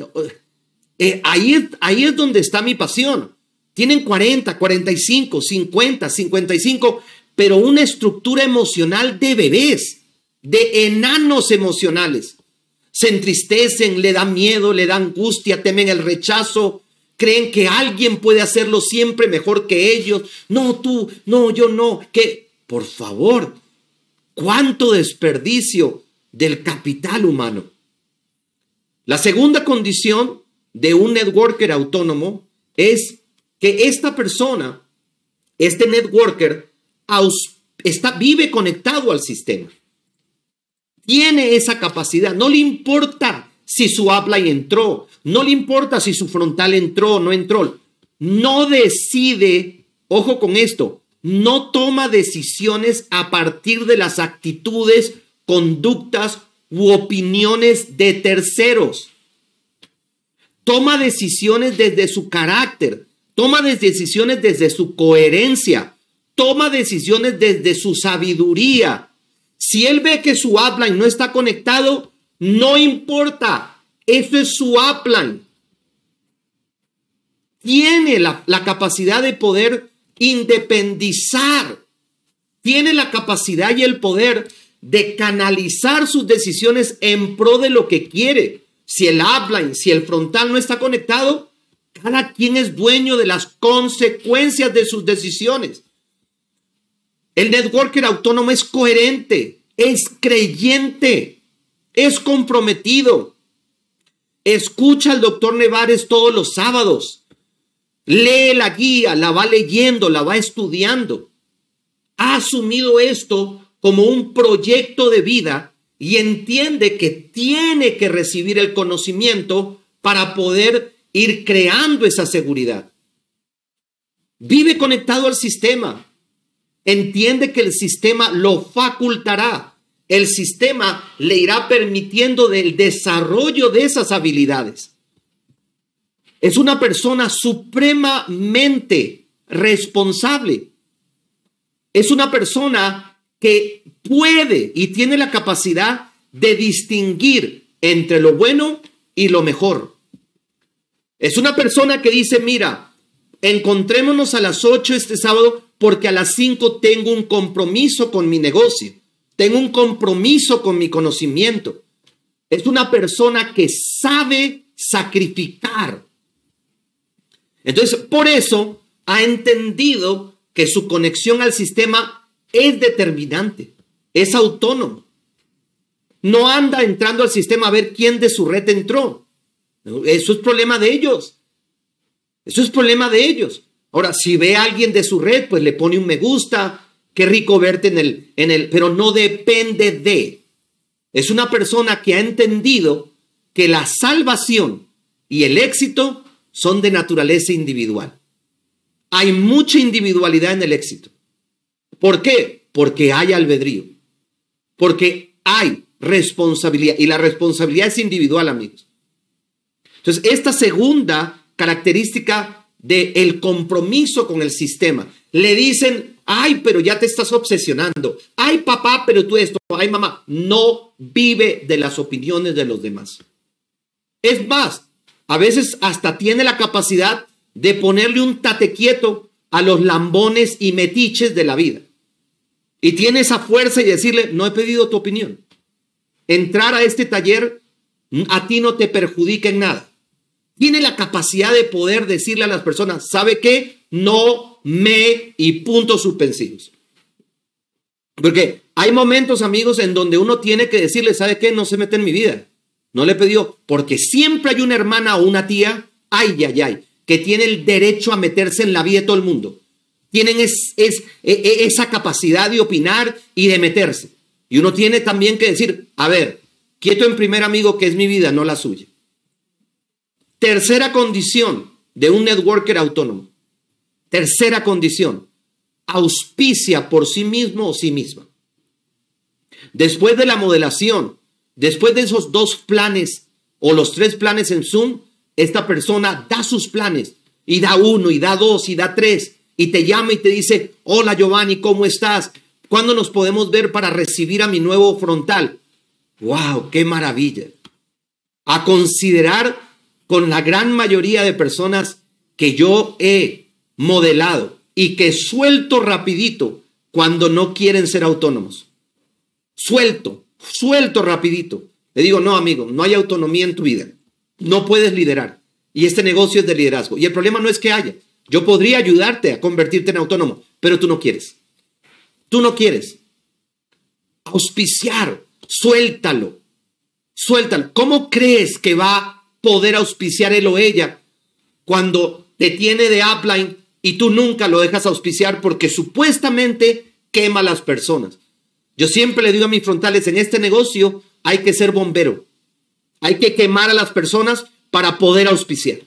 eh, ahí, es, ahí es donde está mi pasión. Tienen 40, 45, 50, 55, pero una estructura emocional de bebés, de enanos emocionales. Se entristecen, le dan miedo, le dan angustia, temen el rechazo, creen que alguien puede hacerlo siempre mejor que ellos. No, tú, no, yo no, que por favor, cuánto desperdicio del capital humano. La segunda condición de un networker autónomo es que esta persona, este networker, está, vive conectado al sistema. Tiene esa capacidad. No le importa si su y entró. No le importa si su frontal entró o no entró. No decide, ojo con esto, no toma decisiones a partir de las actitudes, conductas u opiniones de terceros. Toma decisiones desde su carácter, toma decisiones desde su coherencia, toma decisiones desde su sabiduría. Si él ve que su upline no está conectado, no importa, eso es su plan. Tiene la, la capacidad de poder independizar. Tiene la capacidad y el poder de canalizar sus decisiones en pro de lo que quiere. Si el upline, si el frontal no está conectado, cada quien es dueño de las consecuencias de sus decisiones. El networker autónomo es coherente, es creyente, es comprometido. Escucha al doctor Nevares todos los sábados. Lee la guía, la va leyendo, la va estudiando. Ha asumido esto como un proyecto de vida y entiende que tiene que recibir el conocimiento para poder ir creando esa seguridad. Vive conectado al sistema. Entiende que el sistema lo facultará. El sistema le irá permitiendo el desarrollo de esas habilidades. Es una persona supremamente responsable. Es una persona que puede y tiene la capacidad de distinguir entre lo bueno y lo mejor. Es una persona que dice, mira, encontrémonos a las 8 este sábado porque a las 5 tengo un compromiso con mi negocio, tengo un compromiso con mi conocimiento. Es una persona que sabe sacrificar entonces, por eso ha entendido que su conexión al sistema es determinante, es autónomo. No anda entrando al sistema a ver quién de su red entró. Eso es problema de ellos. Eso es problema de ellos. Ahora, si ve a alguien de su red, pues le pone un me gusta. Qué rico verte en el, en el, pero no depende de. Es una persona que ha entendido que la salvación y el éxito son de naturaleza individual. Hay mucha individualidad en el éxito. ¿Por qué? Porque hay albedrío. Porque hay responsabilidad. Y la responsabilidad es individual, amigos. Entonces, esta segunda característica del el compromiso con el sistema. Le dicen, ay, pero ya te estás obsesionando. Ay, papá, pero tú esto. Ay, mamá. No vive de las opiniones de los demás. Es más, a veces hasta tiene la capacidad de ponerle un tate quieto a los lambones y metiches de la vida. Y tiene esa fuerza y decirle, no he pedido tu opinión. Entrar a este taller mm, a ti no te perjudica en nada. Tiene la capacidad de poder decirle a las personas, ¿sabe qué? No me y puntos suspensivos. Porque hay momentos, amigos, en donde uno tiene que decirle, ¿sabe qué? No se mete en mi vida. No le pidió, porque siempre hay una hermana o una tía, ay, ay, ay, que tiene el derecho a meterse en la vida de todo el mundo. Tienen e, e, esa capacidad de opinar y de meterse. Y uno tiene también que decir, a ver, quieto en primer amigo que es mi vida, no la suya. Tercera condición de un networker autónomo. Tercera condición, auspicia por sí mismo o sí misma. Después de la modelación, Después de esos dos planes o los tres planes en Zoom, esta persona da sus planes y da uno y da dos y da tres y te llama y te dice, hola Giovanni, ¿cómo estás? ¿Cuándo nos podemos ver para recibir a mi nuevo frontal? ¡Wow! ¡Qué maravilla! A considerar con la gran mayoría de personas que yo he modelado y que suelto rapidito cuando no quieren ser autónomos. Suelto suelto rapidito. Le digo, no, amigo, no hay autonomía en tu vida. No puedes liderar. Y este negocio es de liderazgo. Y el problema no es que haya. Yo podría ayudarte a convertirte en autónomo, pero tú no quieres. Tú no quieres. Auspiciar, suéltalo. Suéltalo. ¿Cómo crees que va a poder auspiciar él o ella cuando te tiene de upline y tú nunca lo dejas auspiciar porque supuestamente quema a las personas? Yo siempre le digo a mis frontales, en este negocio hay que ser bombero. Hay que quemar a las personas para poder auspiciar.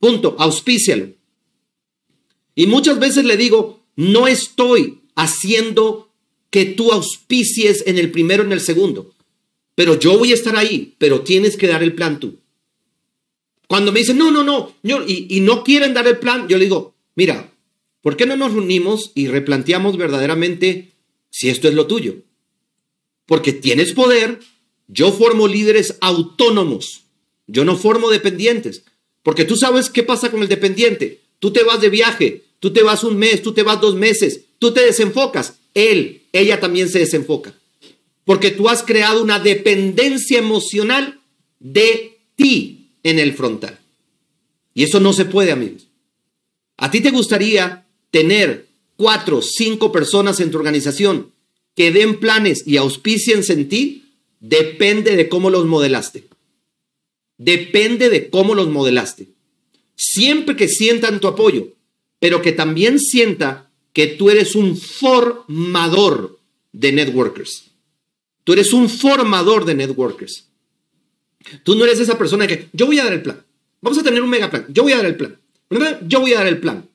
Punto, auspícialo. Y muchas veces le digo, no estoy haciendo que tú auspicies en el primero, en el segundo. Pero yo voy a estar ahí, pero tienes que dar el plan tú. Cuando me dicen, no, no, no, yo, y, y no quieren dar el plan, yo le digo, mira, ¿por qué no nos reunimos y replanteamos verdaderamente si esto es lo tuyo. Porque tienes poder, yo formo líderes autónomos, yo no formo dependientes, porque tú sabes qué pasa con el dependiente. Tú te vas de viaje, tú te vas un mes, tú te vas dos meses, tú te desenfocas, él, ella también se desenfoca, porque tú has creado una dependencia emocional de ti en el frontal. Y eso no se puede, amigos. ¿A ti te gustaría tener cuatro, cinco personas en tu organización que den planes y auspicien en ti, depende de cómo los modelaste. Depende de cómo los modelaste. Siempre que sientan tu apoyo, pero que también sienta que tú eres un formador de networkers. Tú eres un formador de networkers. Tú no eres esa persona que yo voy a dar el plan. Vamos a tener un mega plan. Yo voy a dar el plan. Yo voy a dar el plan.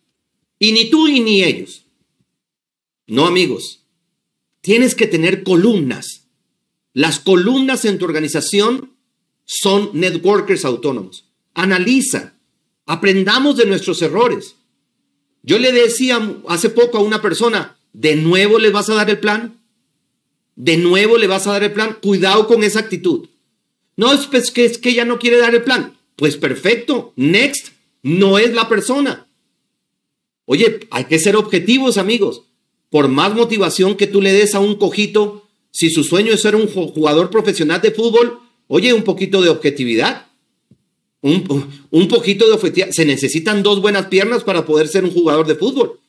Y ni tú ni ellos. No, amigos. Tienes que tener columnas. Las columnas en tu organización son networkers autónomos. Analiza. Aprendamos de nuestros errores. Yo le decía hace poco a una persona, ¿de nuevo le vas a dar el plan? ¿De nuevo le vas a dar el plan? Cuidado con esa actitud. No, es, pues, que, es que ya no quiere dar el plan. Pues perfecto, next, no es la persona. Oye, hay que ser objetivos, amigos. Por más motivación que tú le des a un cojito, si su sueño es ser un jugador profesional de fútbol, oye, un poquito de objetividad. Un, poquito de objetividad. Se necesitan dos buenas piernas para poder ser un jugador de fútbol.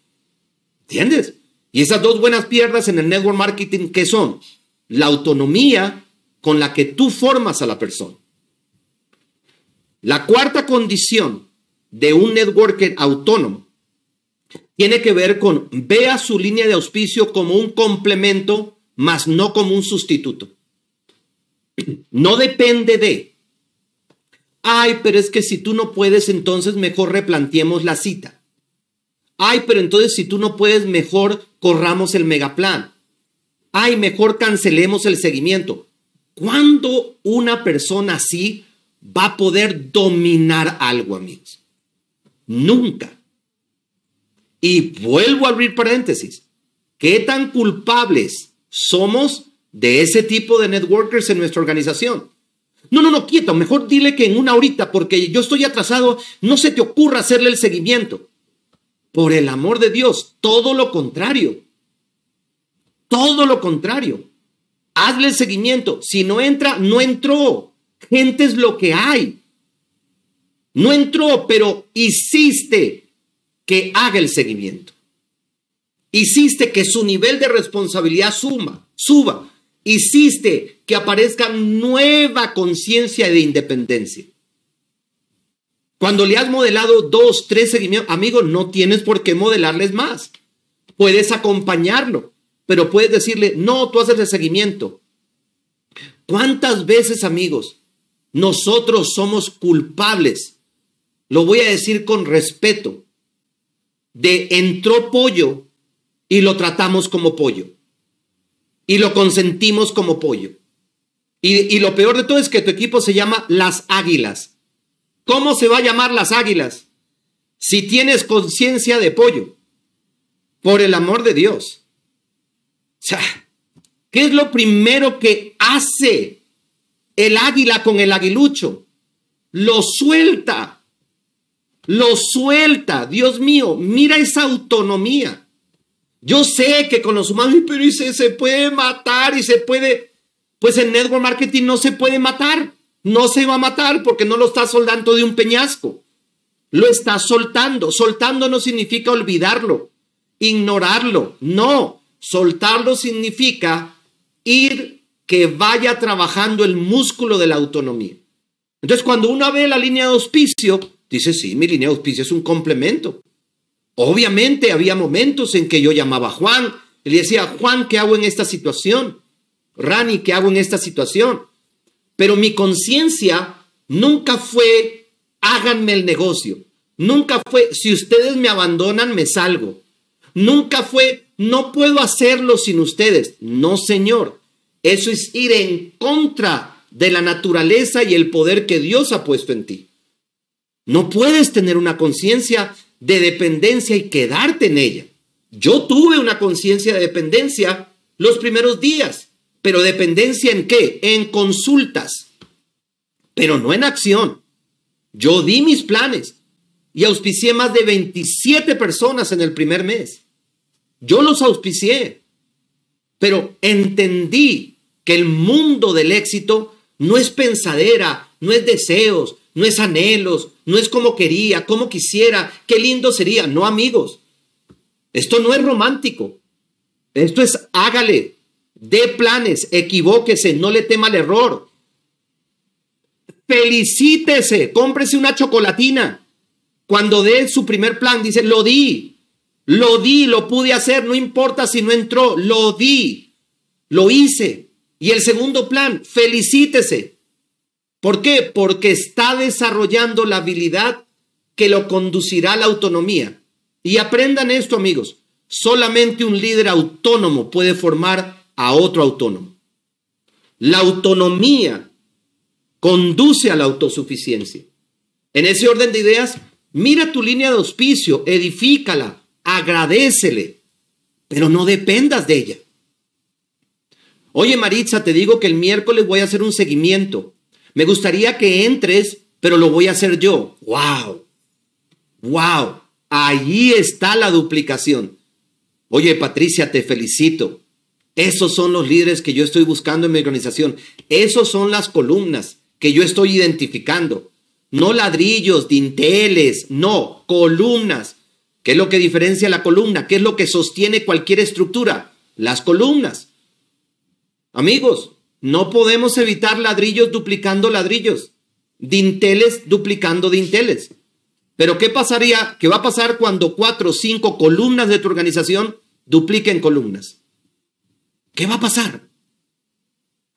¿Entiendes? Y esas dos buenas piernas en el network marketing, ¿qué son? La autonomía con la que tú formas a la persona. La cuarta condición de un networker autónomo tiene que ver con vea su línea de auspicio como un complemento, mas no como un sustituto. No depende de, ay, pero es que si tú no puedes, entonces mejor replanteemos la cita. Ay, pero entonces si tú no puedes, mejor corramos el megaplan. Ay, mejor cancelemos el seguimiento. ¿Cuándo una persona así va a poder dominar algo, amigos? Nunca. Y vuelvo a abrir paréntesis. ¿Qué tan culpables somos de ese tipo de networkers en nuestra organización? No, no, no, quieto, mejor dile que en una horita, porque yo estoy atrasado, no se te ocurra hacerle el seguimiento. Por el amor de Dios, todo lo contrario. Todo lo contrario. Hazle el seguimiento. Si no entra, no entró. Gente es lo que hay. No entró, pero hiciste que haga el seguimiento. Hiciste que su nivel de responsabilidad suma, suba. Hiciste que aparezca nueva conciencia de independencia. Cuando le has modelado dos, tres seguimientos, amigo, no tienes por qué modelarles más. Puedes acompañarlo, pero puedes decirle, no, tú haces el seguimiento. ¿Cuántas veces, amigos, nosotros somos culpables? Lo voy a decir con respeto de entró pollo y lo tratamos como pollo. Y lo consentimos como pollo. Y, lo peor de todo es que tu equipo se llama Las Águilas. ¿Cómo se va a llamar Las Águilas? Si tienes conciencia de pollo. Por el amor de Dios. O ¿qué es lo primero que hace el águila con el aguilucho? Lo suelta lo suelta. Dios mío, mira esa autonomía. Yo sé que con los humanos, pero se, se puede matar y se puede, pues en network marketing no se puede matar. No se va a matar porque no lo está soldando de un peñasco. Lo está soltando. Soltando no significa olvidarlo, ignorarlo. No, soltarlo significa ir que vaya trabajando el músculo de la autonomía. Entonces, cuando uno ve la línea de auspicio, Dice, sí, mi línea de auspicio es un complemento. Obviamente había momentos en que yo llamaba a Juan y le decía, Juan, ¿qué hago en esta situación? Rani, ¿qué hago en esta situación? Pero mi conciencia nunca fue, háganme el negocio. Nunca fue, si ustedes me abandonan, me salgo. Nunca fue, no puedo hacerlo sin ustedes. No, Señor. Eso es ir en contra de la naturaleza y el poder que Dios ha puesto en ti. No puedes tener una conciencia de dependencia y quedarte en ella. Yo tuve una conciencia de dependencia los primeros días, pero dependencia en qué? En consultas, pero no en acción. Yo di mis planes y auspicié más de 27 personas en el primer mes. Yo los auspicié, pero entendí que el mundo del éxito no es pensadera, no es deseos, no es anhelos, no es como quería, como quisiera, qué lindo sería. No, amigos, esto no es romántico. Esto es hágale, dé planes, equivóquese, no le tema el error. Felicítese, cómprese una chocolatina. Cuando dé su primer plan, dice, lo di, lo di, lo pude hacer, no importa si no entró, lo di, lo hice. Y el segundo plan, felicítese. ¿Por qué? Porque está desarrollando la habilidad que lo conducirá a la autonomía. Y aprendan esto, amigos. Solamente un líder autónomo puede formar a otro autónomo. La autonomía conduce a la autosuficiencia. En ese orden de ideas, mira tu línea de auspicio, edifícala, agradécele, pero no dependas de ella. Oye, Maritza, te digo que el miércoles voy a hacer un seguimiento me gustaría que entres, pero lo voy a hacer yo. ¡Wow! ¡Wow! Allí está la duplicación. Oye, Patricia, te felicito. Esos son los líderes que yo estoy buscando en mi organización. Esos son las columnas que yo estoy identificando. No ladrillos, dinteles, no, columnas. ¿Qué es lo que diferencia la columna? ¿Qué es lo que sostiene cualquier estructura? Las columnas. Amigos, no podemos evitar ladrillos duplicando ladrillos, dinteles duplicando dinteles. Pero ¿qué pasaría? ¿Qué va a pasar cuando cuatro o cinco columnas de tu organización dupliquen columnas? ¿Qué va a pasar?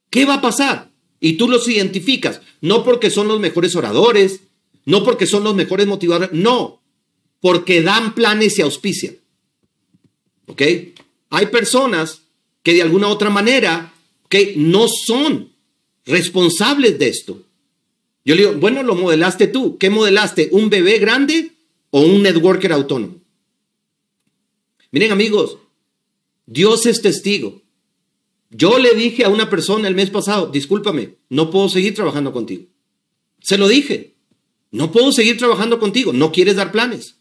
¿Qué va a pasar? Y tú los identificas, no porque son los mejores oradores, no porque son los mejores motivadores, no, porque dan planes y auspician. ¿Ok? Hay personas que de alguna u otra manera que no son responsables de esto. Yo le digo, bueno, lo modelaste tú. ¿Qué modelaste? ¿Un bebé grande o un networker autónomo? Miren amigos, Dios es testigo. Yo le dije a una persona el mes pasado, discúlpame, no puedo seguir trabajando contigo. Se lo dije, no puedo seguir trabajando contigo, no quieres dar planes.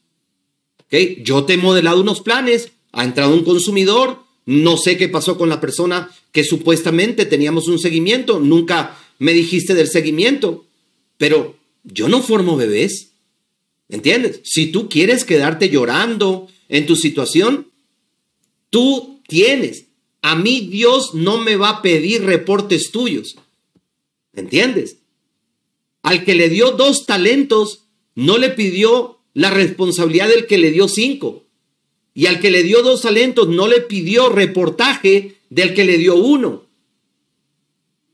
¿Okay? Yo te he modelado unos planes, ha entrado un consumidor, no sé qué pasó con la persona que supuestamente teníamos un seguimiento. Nunca me dijiste del seguimiento. Pero yo no formo bebés. ¿Entiendes? Si tú quieres quedarte llorando en tu situación, tú tienes. A mí Dios no me va a pedir reportes tuyos. ¿Entiendes? Al que le dio dos talentos, no le pidió la responsabilidad del que le dio cinco. Y al que le dio dos talentos no le pidió reportaje del que le dio uno.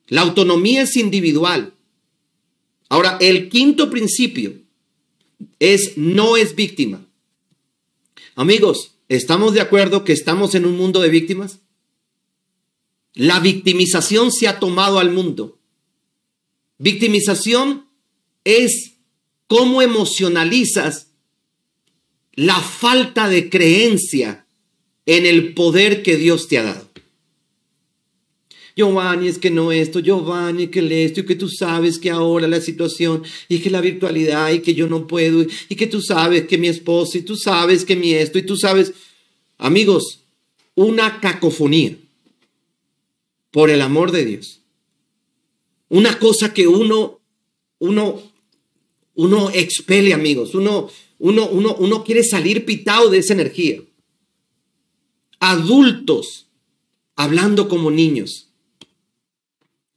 La autonomía es individual. Ahora, el quinto principio es no es víctima. Amigos, ¿estamos de acuerdo que estamos en un mundo de víctimas? La victimización se ha tomado al mundo. Victimización es cómo emocionalizas la falta de creencia en el poder que Dios te ha dado. Giovanni, es que no esto, Giovanni, que le esto, y que tú sabes que ahora la situación, y que la virtualidad, y que yo no puedo, y, que tú sabes que mi esposo, y tú sabes que mi esto, y tú sabes. Amigos, una cacofonía, por el amor de Dios. Una cosa que uno, uno, uno expele, amigos, uno, uno, quiere salir pitado de esa energía. Adultos hablando como niños.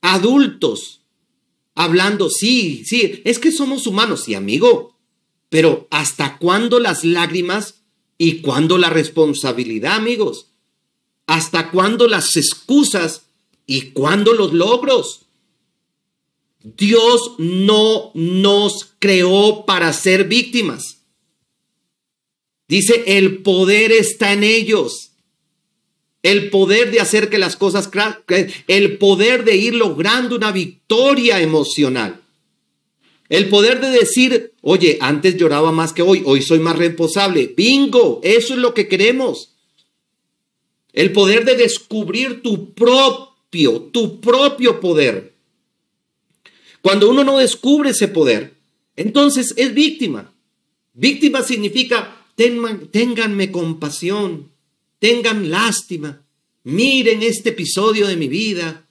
Adultos hablando, sí, sí, es que somos humanos, sí, amigo. Pero ¿hasta cuándo las lágrimas y cuándo la responsabilidad, amigos? ¿Hasta cuándo las excusas y cuándo los logros? Dios no nos creó para ser víctimas. Dice, el poder está en ellos. El poder de hacer que las cosas, el poder de ir logrando una victoria emocional. El poder de decir, oye, antes lloraba más que hoy, hoy soy más responsable. Bingo, eso es lo que queremos. El poder de descubrir tu propio, tu propio poder. Cuando uno no descubre ese poder, entonces es víctima. Víctima significa ténganme compasión, tengan lástima, miren este episodio de mi vida.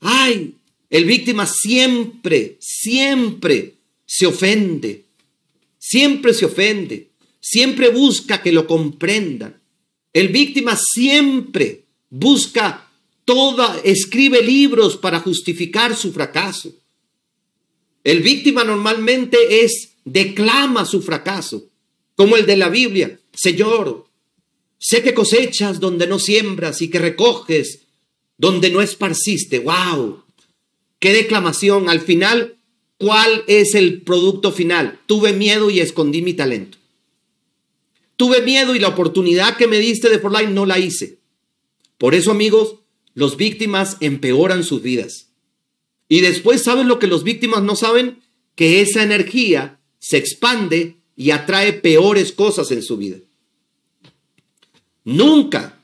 Ay, el víctima siempre, siempre se ofende, siempre se ofende, siempre busca que lo comprendan. El víctima siempre busca toda, escribe libros para justificar su fracaso. El víctima normalmente es, declama su fracaso como el de la Biblia. Señor, sé que cosechas donde no siembras y que recoges donde no esparciste. ¡Wow! ¡Qué declamación! Al final, ¿cuál es el producto final? Tuve miedo y escondí mi talento. Tuve miedo y la oportunidad que me diste de por no la hice. Por eso, amigos, los víctimas empeoran sus vidas. Y después, ¿saben lo que los víctimas no saben? Que esa energía se expande y atrae peores cosas en su vida. Nunca,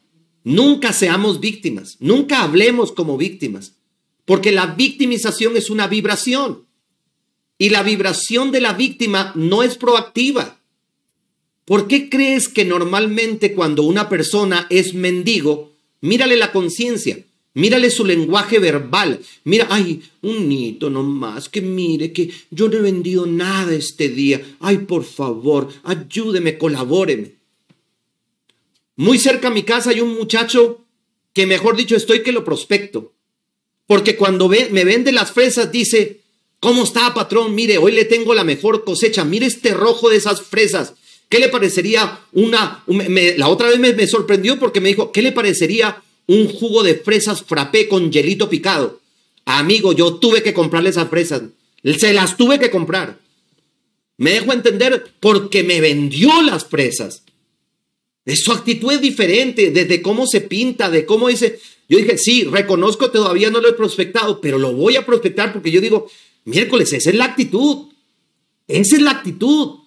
nunca seamos víctimas, nunca hablemos como víctimas, porque la victimización es una vibración y la vibración de la víctima no es proactiva. ¿Por qué crees que normalmente cuando una persona es mendigo, mírale la conciencia? Mírale su lenguaje verbal. Mira, ay, un hito nomás, que mire, que yo no he vendido nada este día. Ay, por favor, ayúdeme, colabóreme. Muy cerca a mi casa hay un muchacho que, mejor dicho, estoy que lo prospecto. Porque cuando ve, me vende las fresas, dice, ¿cómo está, patrón? Mire, hoy le tengo la mejor cosecha. Mire este rojo de esas fresas. ¿Qué le parecería una... la otra vez me, me sorprendió porque me dijo, ¿qué le parecería un jugo de fresas frappé con hielito picado. Amigo, yo tuve que comprarle esas fresas. Se las tuve que comprar. Me dejo entender porque me vendió las fresas. Eh, su actitud es diferente, desde cómo se pinta, de cómo dice. Yo dije, sí, reconozco, todavía no lo he prospectado, pero lo voy a prospectar porque yo digo, miércoles, esa es la actitud. Esa es la actitud.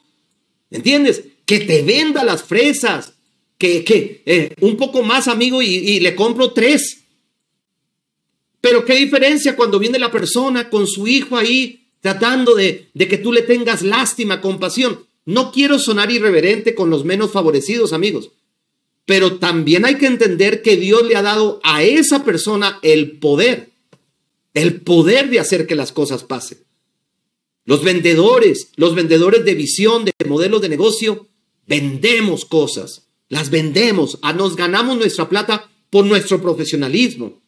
¿Entiendes? Que te venda las fresas, que, eh, un poco más, amigo, y, le compro tres. Pero qué diferencia cuando viene la persona con su hijo ahí tratando de, de que tú le tengas lástima, compasión. No quiero sonar irreverente con los menos favorecidos, amigos. Pero también hay que entender que Dios le ha dado a esa persona el poder, el poder de hacer que las cosas pasen. Los vendedores, los vendedores de visión, de modelos de negocio, vendemos cosas las vendemos, ah, nos ganamos nuestra plata por nuestro profesionalismo.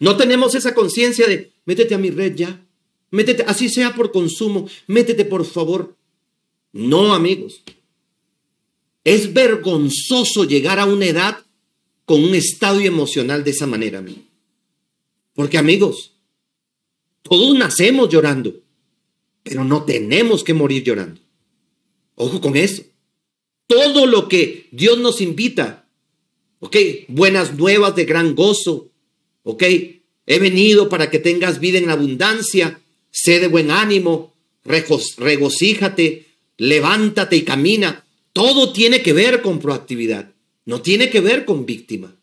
No tenemos esa conciencia de, métete a mi red ya, métete, así sea por consumo, métete por favor. No, amigos. Es vergonzoso llegar a una edad con un estado emocional de esa manera. Amigo. Porque, amigos, todos nacemos llorando, pero no tenemos que morir llorando. Ojo con eso todo lo que Dios nos invita. ¿Ok? Buenas nuevas de gran gozo. ¿Ok? He venido para que tengas vida en abundancia. Sé de buen ánimo. regocíjate. Levántate y camina. Todo tiene que ver con proactividad. No tiene que ver con víctima.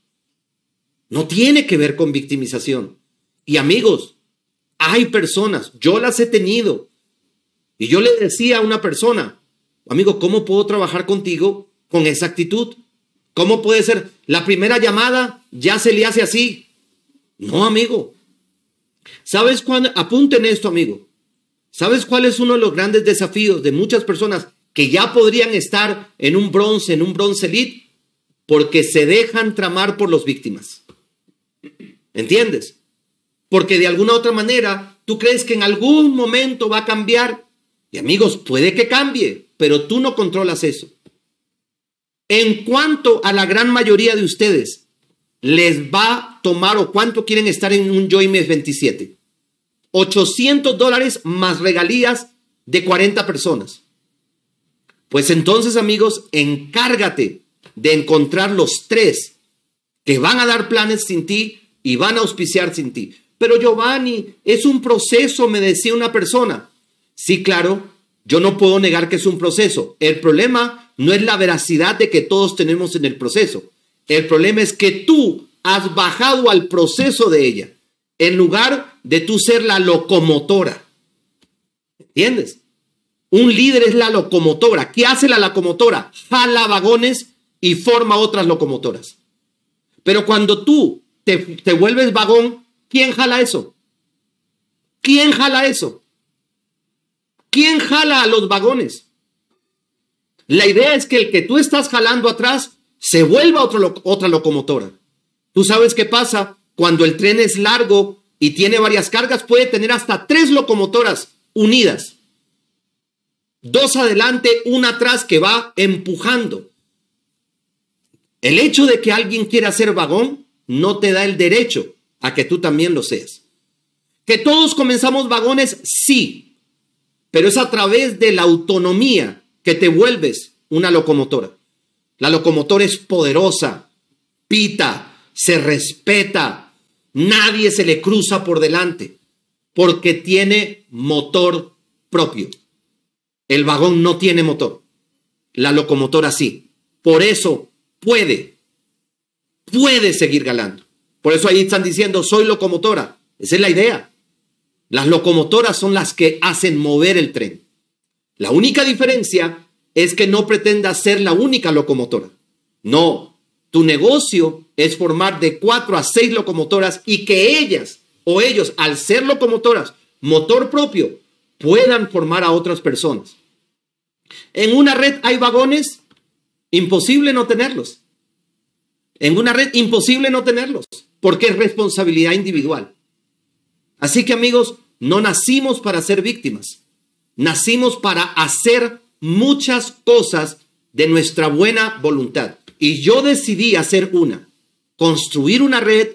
No tiene que ver con victimización. Y amigos, hay personas, yo las he tenido. Y yo le decía a una persona, Amigo, ¿cómo puedo trabajar contigo con esa actitud? ¿Cómo puede ser? La primera llamada ya se le hace así. No, amigo. ¿Sabes cuándo? Apunten esto, amigo. ¿Sabes cuál es uno de los grandes desafíos de muchas personas que ya podrían estar en un bronce, en un bronce elite? Porque se dejan tramar por los víctimas. ¿Entiendes? Porque de alguna otra manera, tú crees que en algún momento va a cambiar. Y amigos, puede que cambie pero tú no controlas eso. En cuanto a la gran mayoría de ustedes, les va a tomar o cuánto quieren estar en un Joymes 27. 800 dólares más regalías de 40 personas. Pues entonces, amigos, encárgate de encontrar los tres que van a dar planes sin ti y van a auspiciar sin ti. Pero Giovanni, es un proceso, me decía una persona. Sí, claro, yo no puedo negar que es un proceso. El problema no es la veracidad de que todos tenemos en el proceso. El problema es que tú has bajado al proceso de ella en lugar de tú ser la locomotora. ¿Entiendes? Un líder es la locomotora. ¿Qué hace la locomotora? Jala vagones y forma otras locomotoras. Pero cuando tú te, te vuelves vagón, ¿quién jala eso? ¿Quién jala eso? ¿Quién jala a los vagones? La idea es que el que tú estás jalando atrás se vuelva otra locomotora. Tú sabes qué pasa cuando el tren es largo y tiene varias cargas, puede tener hasta tres locomotoras unidas. Dos adelante, una atrás que va empujando. El hecho de que alguien quiera ser vagón no te da el derecho a que tú también lo seas. Que todos comenzamos vagones, sí, pero es a través de la autonomía que te vuelves una locomotora. La locomotora es poderosa, pita, se respeta, nadie se le cruza por delante, porque tiene motor propio. El vagón no tiene motor, la locomotora sí. Por eso puede, puede seguir galando. Por eso ahí están diciendo, soy locomotora. Esa es la idea. Las locomotoras son las que hacen mover el tren. La única diferencia es que no pretendas ser la única locomotora. No, tu negocio es formar de cuatro a seis locomotoras y que ellas o ellos, al ser locomotoras, motor propio, puedan formar a otras personas. En una red hay vagones, imposible no tenerlos. En una red, imposible no tenerlos, porque es responsabilidad individual. Así que amigos, no nacimos para ser víctimas. Nacimos para hacer muchas cosas de nuestra buena voluntad. Y yo decidí hacer una, construir una red,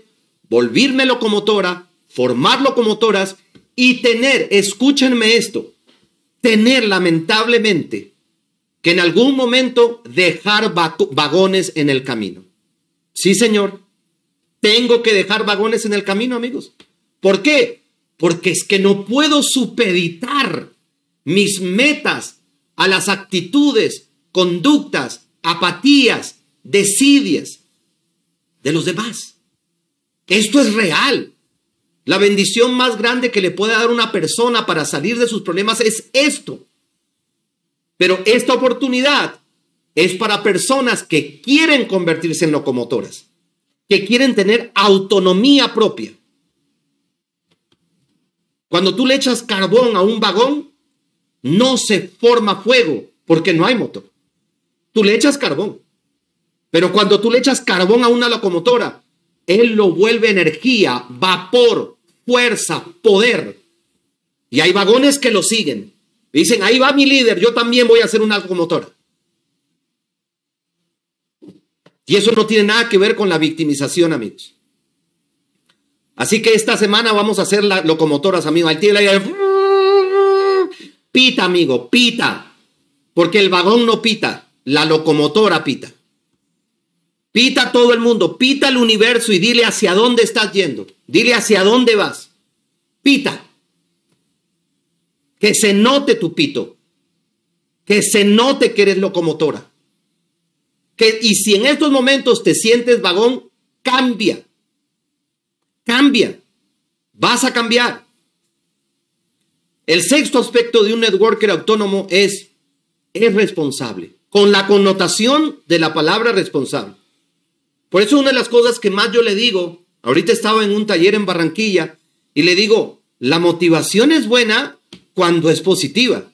volverme locomotora, formar locomotoras y tener, escúchenme esto, tener lamentablemente que en algún momento dejar vagones en el camino. Sí, señor. Tengo que dejar vagones en el camino, amigos. ¿Por qué? Porque es que no puedo supeditar mis metas a las actitudes, conductas, apatías, desidias de los demás. Esto es real. La bendición más grande que le puede dar una persona para salir de sus problemas es esto. Pero esta oportunidad es para personas que quieren convertirse en locomotoras, que quieren tener autonomía propia, cuando tú le echas carbón a un vagón, no se forma fuego porque no hay motor. Tú le echas carbón. Pero cuando tú le echas carbón a una locomotora, él lo vuelve energía, vapor, fuerza, poder. Y hay vagones que lo siguen. Dicen, ahí va mi líder, yo también voy a hacer una locomotora. Y eso no tiene nada que ver con la victimización, amigos. Así que esta semana vamos a hacer la locomotoras, amigo. Al pita, amigo, pita. Porque el vagón no pita, la locomotora pita. Pita todo el mundo, pita el universo y dile hacia dónde estás yendo. Dile hacia dónde vas. Pita. Que se note tu pito. Que se note que eres locomotora. Que, y si en estos momentos te sientes vagón, cambia. Cambia. Vas a cambiar. El sexto aspecto de un networker autónomo es, responsable, con la connotación de la palabra responsable. Por eso una de las cosas que más yo le digo, ahorita estaba en un taller en Barranquilla y le digo, la motivación es buena cuando es positiva,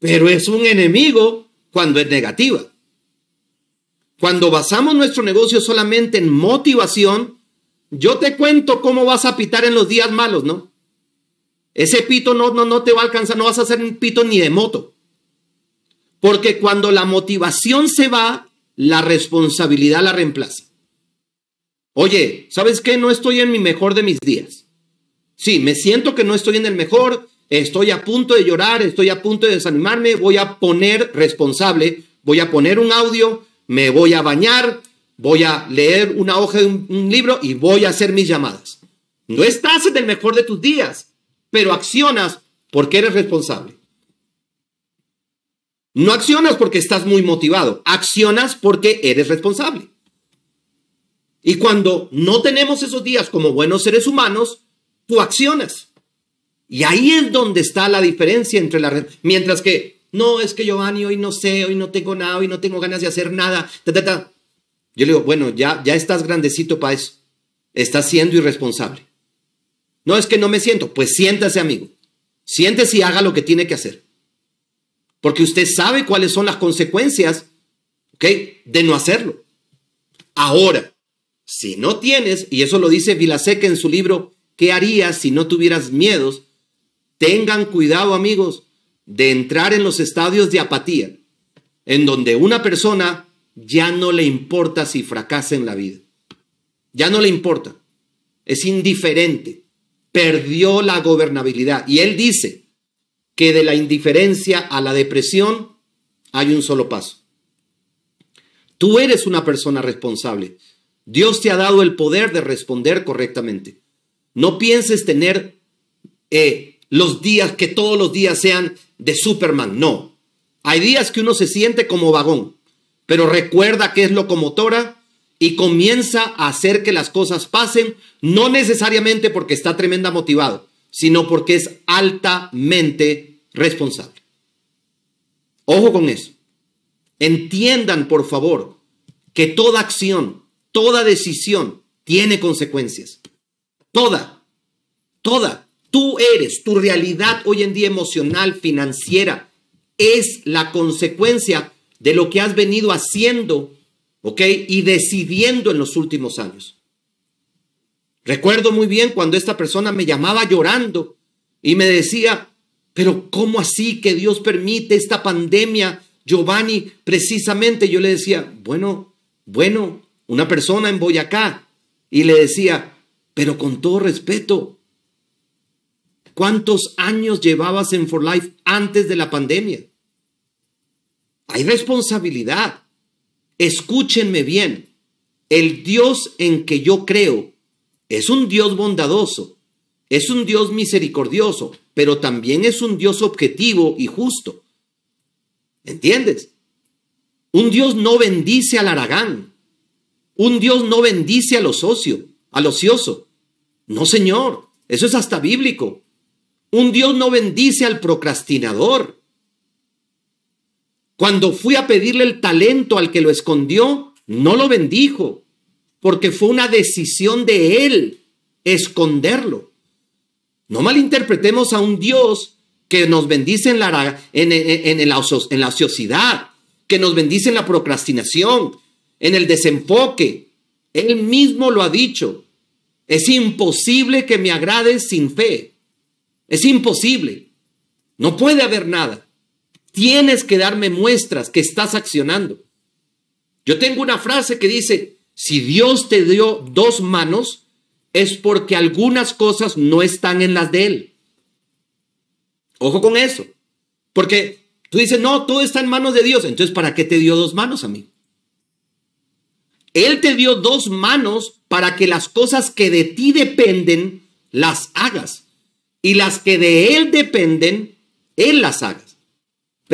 pero es un enemigo cuando es negativa. Cuando basamos nuestro negocio solamente en motivación, yo te cuento cómo vas a pitar en los días malos, ¿no? Ese pito no, no, no te va a alcanzar, no vas a hacer un pito ni de moto. Porque cuando la motivación se va, la responsabilidad la reemplaza. Oye, ¿sabes qué? No estoy en mi mejor de mis días. Sí, me siento que no estoy en el mejor, estoy a punto de llorar, estoy a punto de desanimarme, voy a poner responsable, voy a poner un audio, me voy a bañar, voy a leer una hoja de un, libro y voy a hacer mis llamadas. No estás en el mejor de tus días, pero accionas porque eres responsable. No accionas porque estás muy motivado, accionas porque eres responsable. Y cuando no tenemos esos días como buenos seres humanos, tú accionas. Y ahí es donde está la diferencia entre la... Mientras que, no, es que Giovanni, hoy no sé, hoy no tengo nada, hoy no tengo ganas de hacer nada. Ta, yo le digo, bueno, ya, ya estás grandecito para eso. Estás siendo irresponsable. No es que no me siento. Pues siéntase, amigo. Siéntese y haga lo que tiene que hacer. Porque usted sabe cuáles son las consecuencias ¿okay? de no hacerlo. Ahora, si no tienes, y eso lo dice Vilaseca en su libro, ¿qué harías si no tuvieras miedos? Tengan cuidado, amigos, de entrar en los estadios de apatía, en donde una persona ya no le importa si fracasa en la vida. Ya no le importa. Es indiferente. Perdió la gobernabilidad. Y él dice que de la indiferencia a la depresión hay un solo paso. Tú eres una persona responsable. Dios te ha dado el poder de responder correctamente. No pienses tener eh, los días que todos los días sean de Superman. No. Hay días que uno se siente como vagón pero recuerda que es locomotora y comienza a hacer que las cosas pasen, no necesariamente porque está tremenda motivado, sino porque es altamente responsable. Ojo con eso. Entiendan, por favor, que toda acción, toda decisión tiene consecuencias. Toda, toda. Tú eres, tu realidad hoy en día emocional, financiera, es la consecuencia de lo que has venido haciendo, ¿ok? Y decidiendo en los últimos años. Recuerdo muy bien cuando esta persona me llamaba llorando y me decía, pero ¿cómo así que Dios permite esta pandemia, Giovanni? Precisamente yo le decía, bueno, bueno, una persona en Boyacá y le decía, pero con todo respeto, ¿cuántos años llevabas en For Life antes de la pandemia? Hay responsabilidad. Escúchenme bien. El Dios en que yo creo es un Dios bondadoso, es un Dios misericordioso, pero también es un Dios objetivo y justo. ¿Entiendes? Un Dios no bendice al aragán. Un Dios no bendice al ocio, al ocioso. No, señor, eso es hasta bíblico. Un Dios no bendice al procrastinador. Cuando fui a pedirle el talento al que lo escondió, no lo bendijo, porque fue una decisión de él esconderlo. No malinterpretemos a un Dios que nos bendice en la, en, ociosidad, que nos bendice en la procrastinación, en el desenfoque. Él mismo lo ha dicho. Es imposible que me agrade sin fe. Es imposible. No puede haber nada tienes que darme muestras que estás accionando. Yo tengo una frase que dice, si Dios te dio dos manos, es porque algunas cosas no están en las de Él. Ojo con eso, porque tú dices, no, todo está en manos de Dios, entonces ¿para qué te dio dos manos a mí? Él te dio dos manos para que las cosas que de ti dependen, las hagas. Y las que de Él dependen, Él las hagas.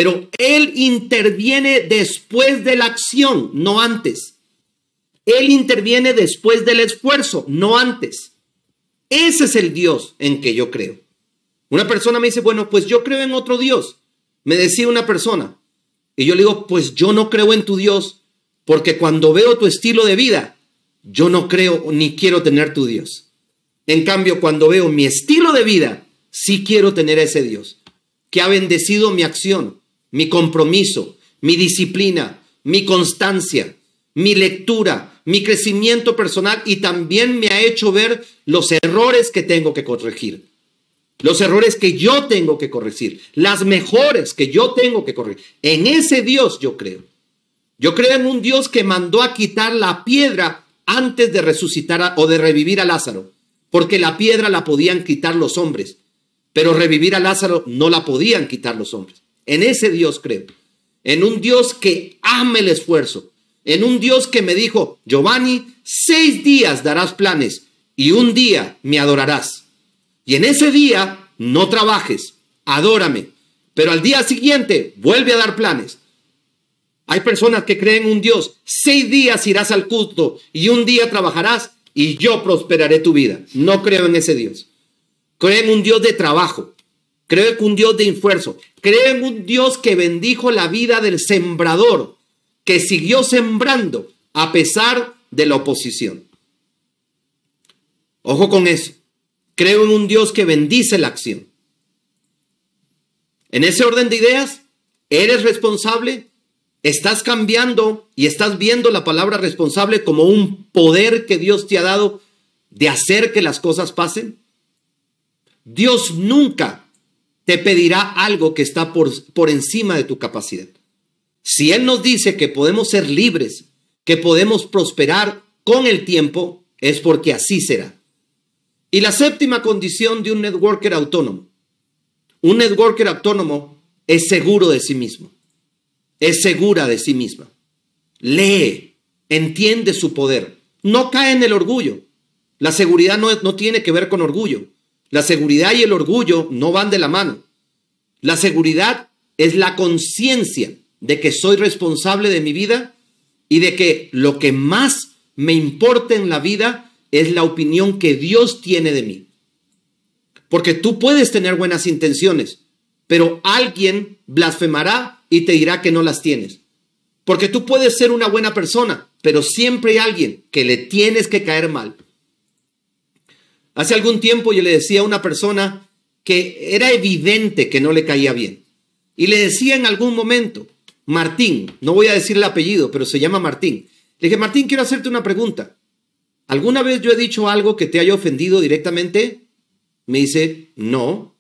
Pero Él interviene después de la acción, no antes. Él interviene después del esfuerzo, no antes. Ese es el Dios en que yo creo. Una persona me dice, bueno, pues yo creo en otro Dios. Me decía una persona. Y yo le digo, pues yo no creo en tu Dios, porque cuando veo tu estilo de vida, yo no creo ni quiero tener tu Dios. En cambio, cuando veo mi estilo de vida, sí quiero tener ese Dios, que ha bendecido mi acción, mi compromiso, mi disciplina, mi constancia, mi lectura, mi crecimiento personal y también me ha hecho ver los errores que tengo que corregir. Los errores que yo tengo que corregir, las mejores que yo tengo que corregir. En ese Dios yo creo. Yo creo en un Dios que mandó a quitar la piedra antes de resucitar o de revivir a Lázaro, porque la piedra la podían quitar los hombres, pero revivir a Lázaro no la podían quitar los hombres. En ese Dios creo. En un Dios que ama el esfuerzo. En un Dios que me dijo, Giovanni, seis días darás planes y un día me adorarás. Y en ese día no trabajes, adórame. Pero al día siguiente vuelve a dar planes. Hay personas que creen un Dios, seis días irás al culto y un día trabajarás y yo prosperaré tu vida. No creo en ese Dios. Creo en un Dios de trabajo. Creo en un Dios de esfuerzo. Creo en un Dios que bendijo la vida del sembrador, que siguió sembrando a pesar de la oposición. Ojo con eso. Creo en un Dios que bendice la acción. En ese orden de ideas, eres responsable, estás cambiando y estás viendo la palabra responsable como un poder que Dios te ha dado de hacer que las cosas pasen. Dios nunca te pedirá algo que está por, por encima de tu capacidad. Si Él nos dice que podemos ser libres, que podemos prosperar con el tiempo, es porque así será. Y la séptima condición de un networker autónomo. Un networker autónomo es seguro de sí mismo. Es segura de sí misma. Lee, entiende su poder. No cae en el orgullo. La seguridad no, no tiene que ver con orgullo. La seguridad y el orgullo no van de la mano. La seguridad es la conciencia de que soy responsable de mi vida y de que lo que más me importa en la vida es la opinión que Dios tiene de mí. Porque tú puedes tener buenas intenciones, pero alguien blasfemará y te dirá que no las tienes. Porque tú puedes ser una buena persona, pero siempre hay alguien que le tienes que caer mal. Hace algún tiempo yo le decía a una persona que era evidente que no le caía bien. Y le decía en algún momento, Martín, no voy a decir el apellido, pero se llama Martín. Le dije, Martín, quiero hacerte una pregunta. ¿Alguna vez yo he dicho algo que te haya ofendido directamente? Me dice, no.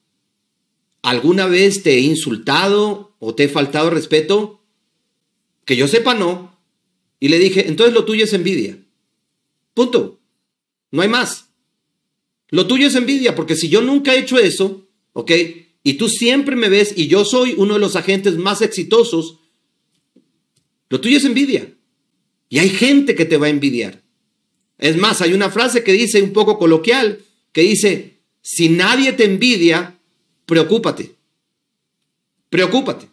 ¿Alguna vez te he insultado o te he faltado respeto? Que yo sepa, no. Y le dije, entonces lo tuyo es envidia. Punto. No hay más. Lo tuyo es envidia, porque si yo nunca he hecho eso, ¿ok? Y tú siempre me ves y yo soy uno de los agentes más exitosos, lo tuyo es envidia. Y hay gente que te va a envidiar. Es más, hay una frase que dice un poco coloquial, que dice, si nadie te envidia, preocúpate. Preocúpate.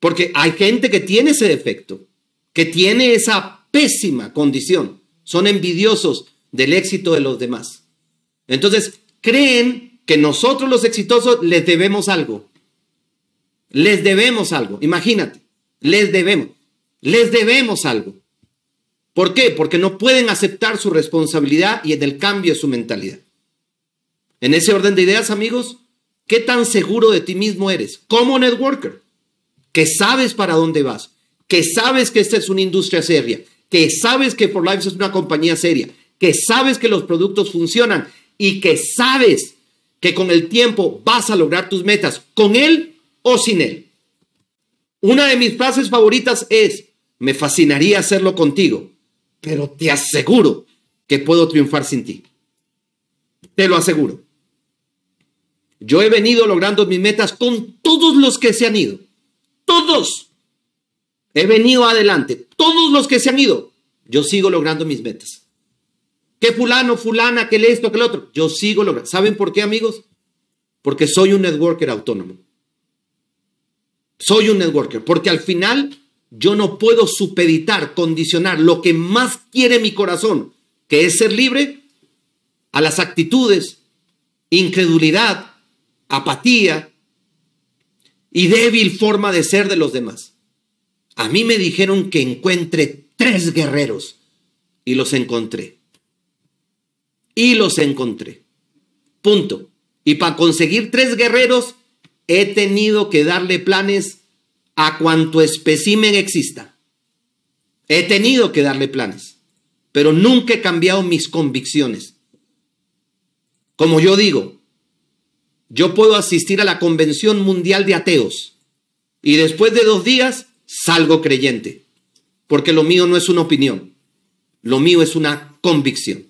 Porque hay gente que tiene ese defecto, que tiene esa pésima condición. Son envidiosos del éxito de los demás. Entonces, creen que nosotros los exitosos les debemos algo. Les debemos algo. Imagínate, les debemos. Les debemos algo. ¿Por qué? Porque no pueden aceptar su responsabilidad y en el cambio de su mentalidad. En ese orden de ideas, amigos, ¿qué tan seguro de ti mismo eres? Como networker, que sabes para dónde vas, que sabes que esta es una industria seria, que sabes que For Life es una compañía seria, que sabes que los productos funcionan y que sabes que con el tiempo vas a lograr tus metas, con él o sin él. Una de mis frases favoritas es, me fascinaría hacerlo contigo, pero te aseguro que puedo triunfar sin ti. Te lo aseguro. Yo he venido logrando mis metas con todos los que se han ido. Todos. He venido adelante. Todos los que se han ido. Yo sigo logrando mis metas que fulano, fulana, que esto, que el otro. Yo sigo logrando. ¿Saben por qué, amigos? Porque soy un networker autónomo. Soy un networker, porque al final yo no puedo supeditar, condicionar lo que más quiere mi corazón, que es ser libre, a las actitudes, incredulidad, apatía y débil forma de ser de los demás. A mí me dijeron que encuentre tres guerreros y los encontré y los encontré. Punto. Y para conseguir tres guerreros he tenido que darle planes a cuanto especímen exista. He tenido que darle planes, pero nunca he cambiado mis convicciones. Como yo digo, yo puedo asistir a la Convención Mundial de Ateos y después de dos días salgo creyente, porque lo mío no es una opinión, lo mío es una convicción.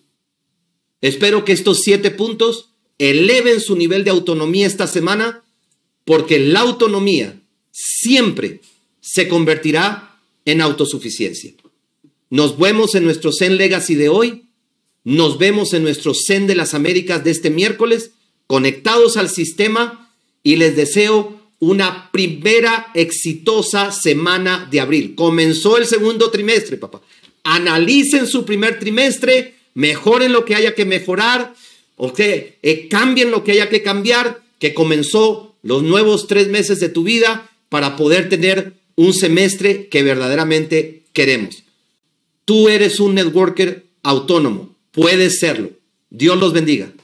Espero que estos siete puntos eleven su nivel de autonomía esta semana, porque la autonomía siempre se convertirá en autosuficiencia. Nos vemos en nuestro Zen Legacy de hoy, nos vemos en nuestro Zen de las Américas de este miércoles, conectados al sistema y les deseo una primera exitosa semana de abril. Comenzó el segundo trimestre, papá. Analicen su primer trimestre mejoren lo que haya que mejorar, o eh, cambien lo que haya que cambiar, que comenzó los nuevos tres meses de tu vida para poder tener un semestre que verdaderamente queremos. Tú eres un networker autónomo, puedes serlo. Dios los bendiga.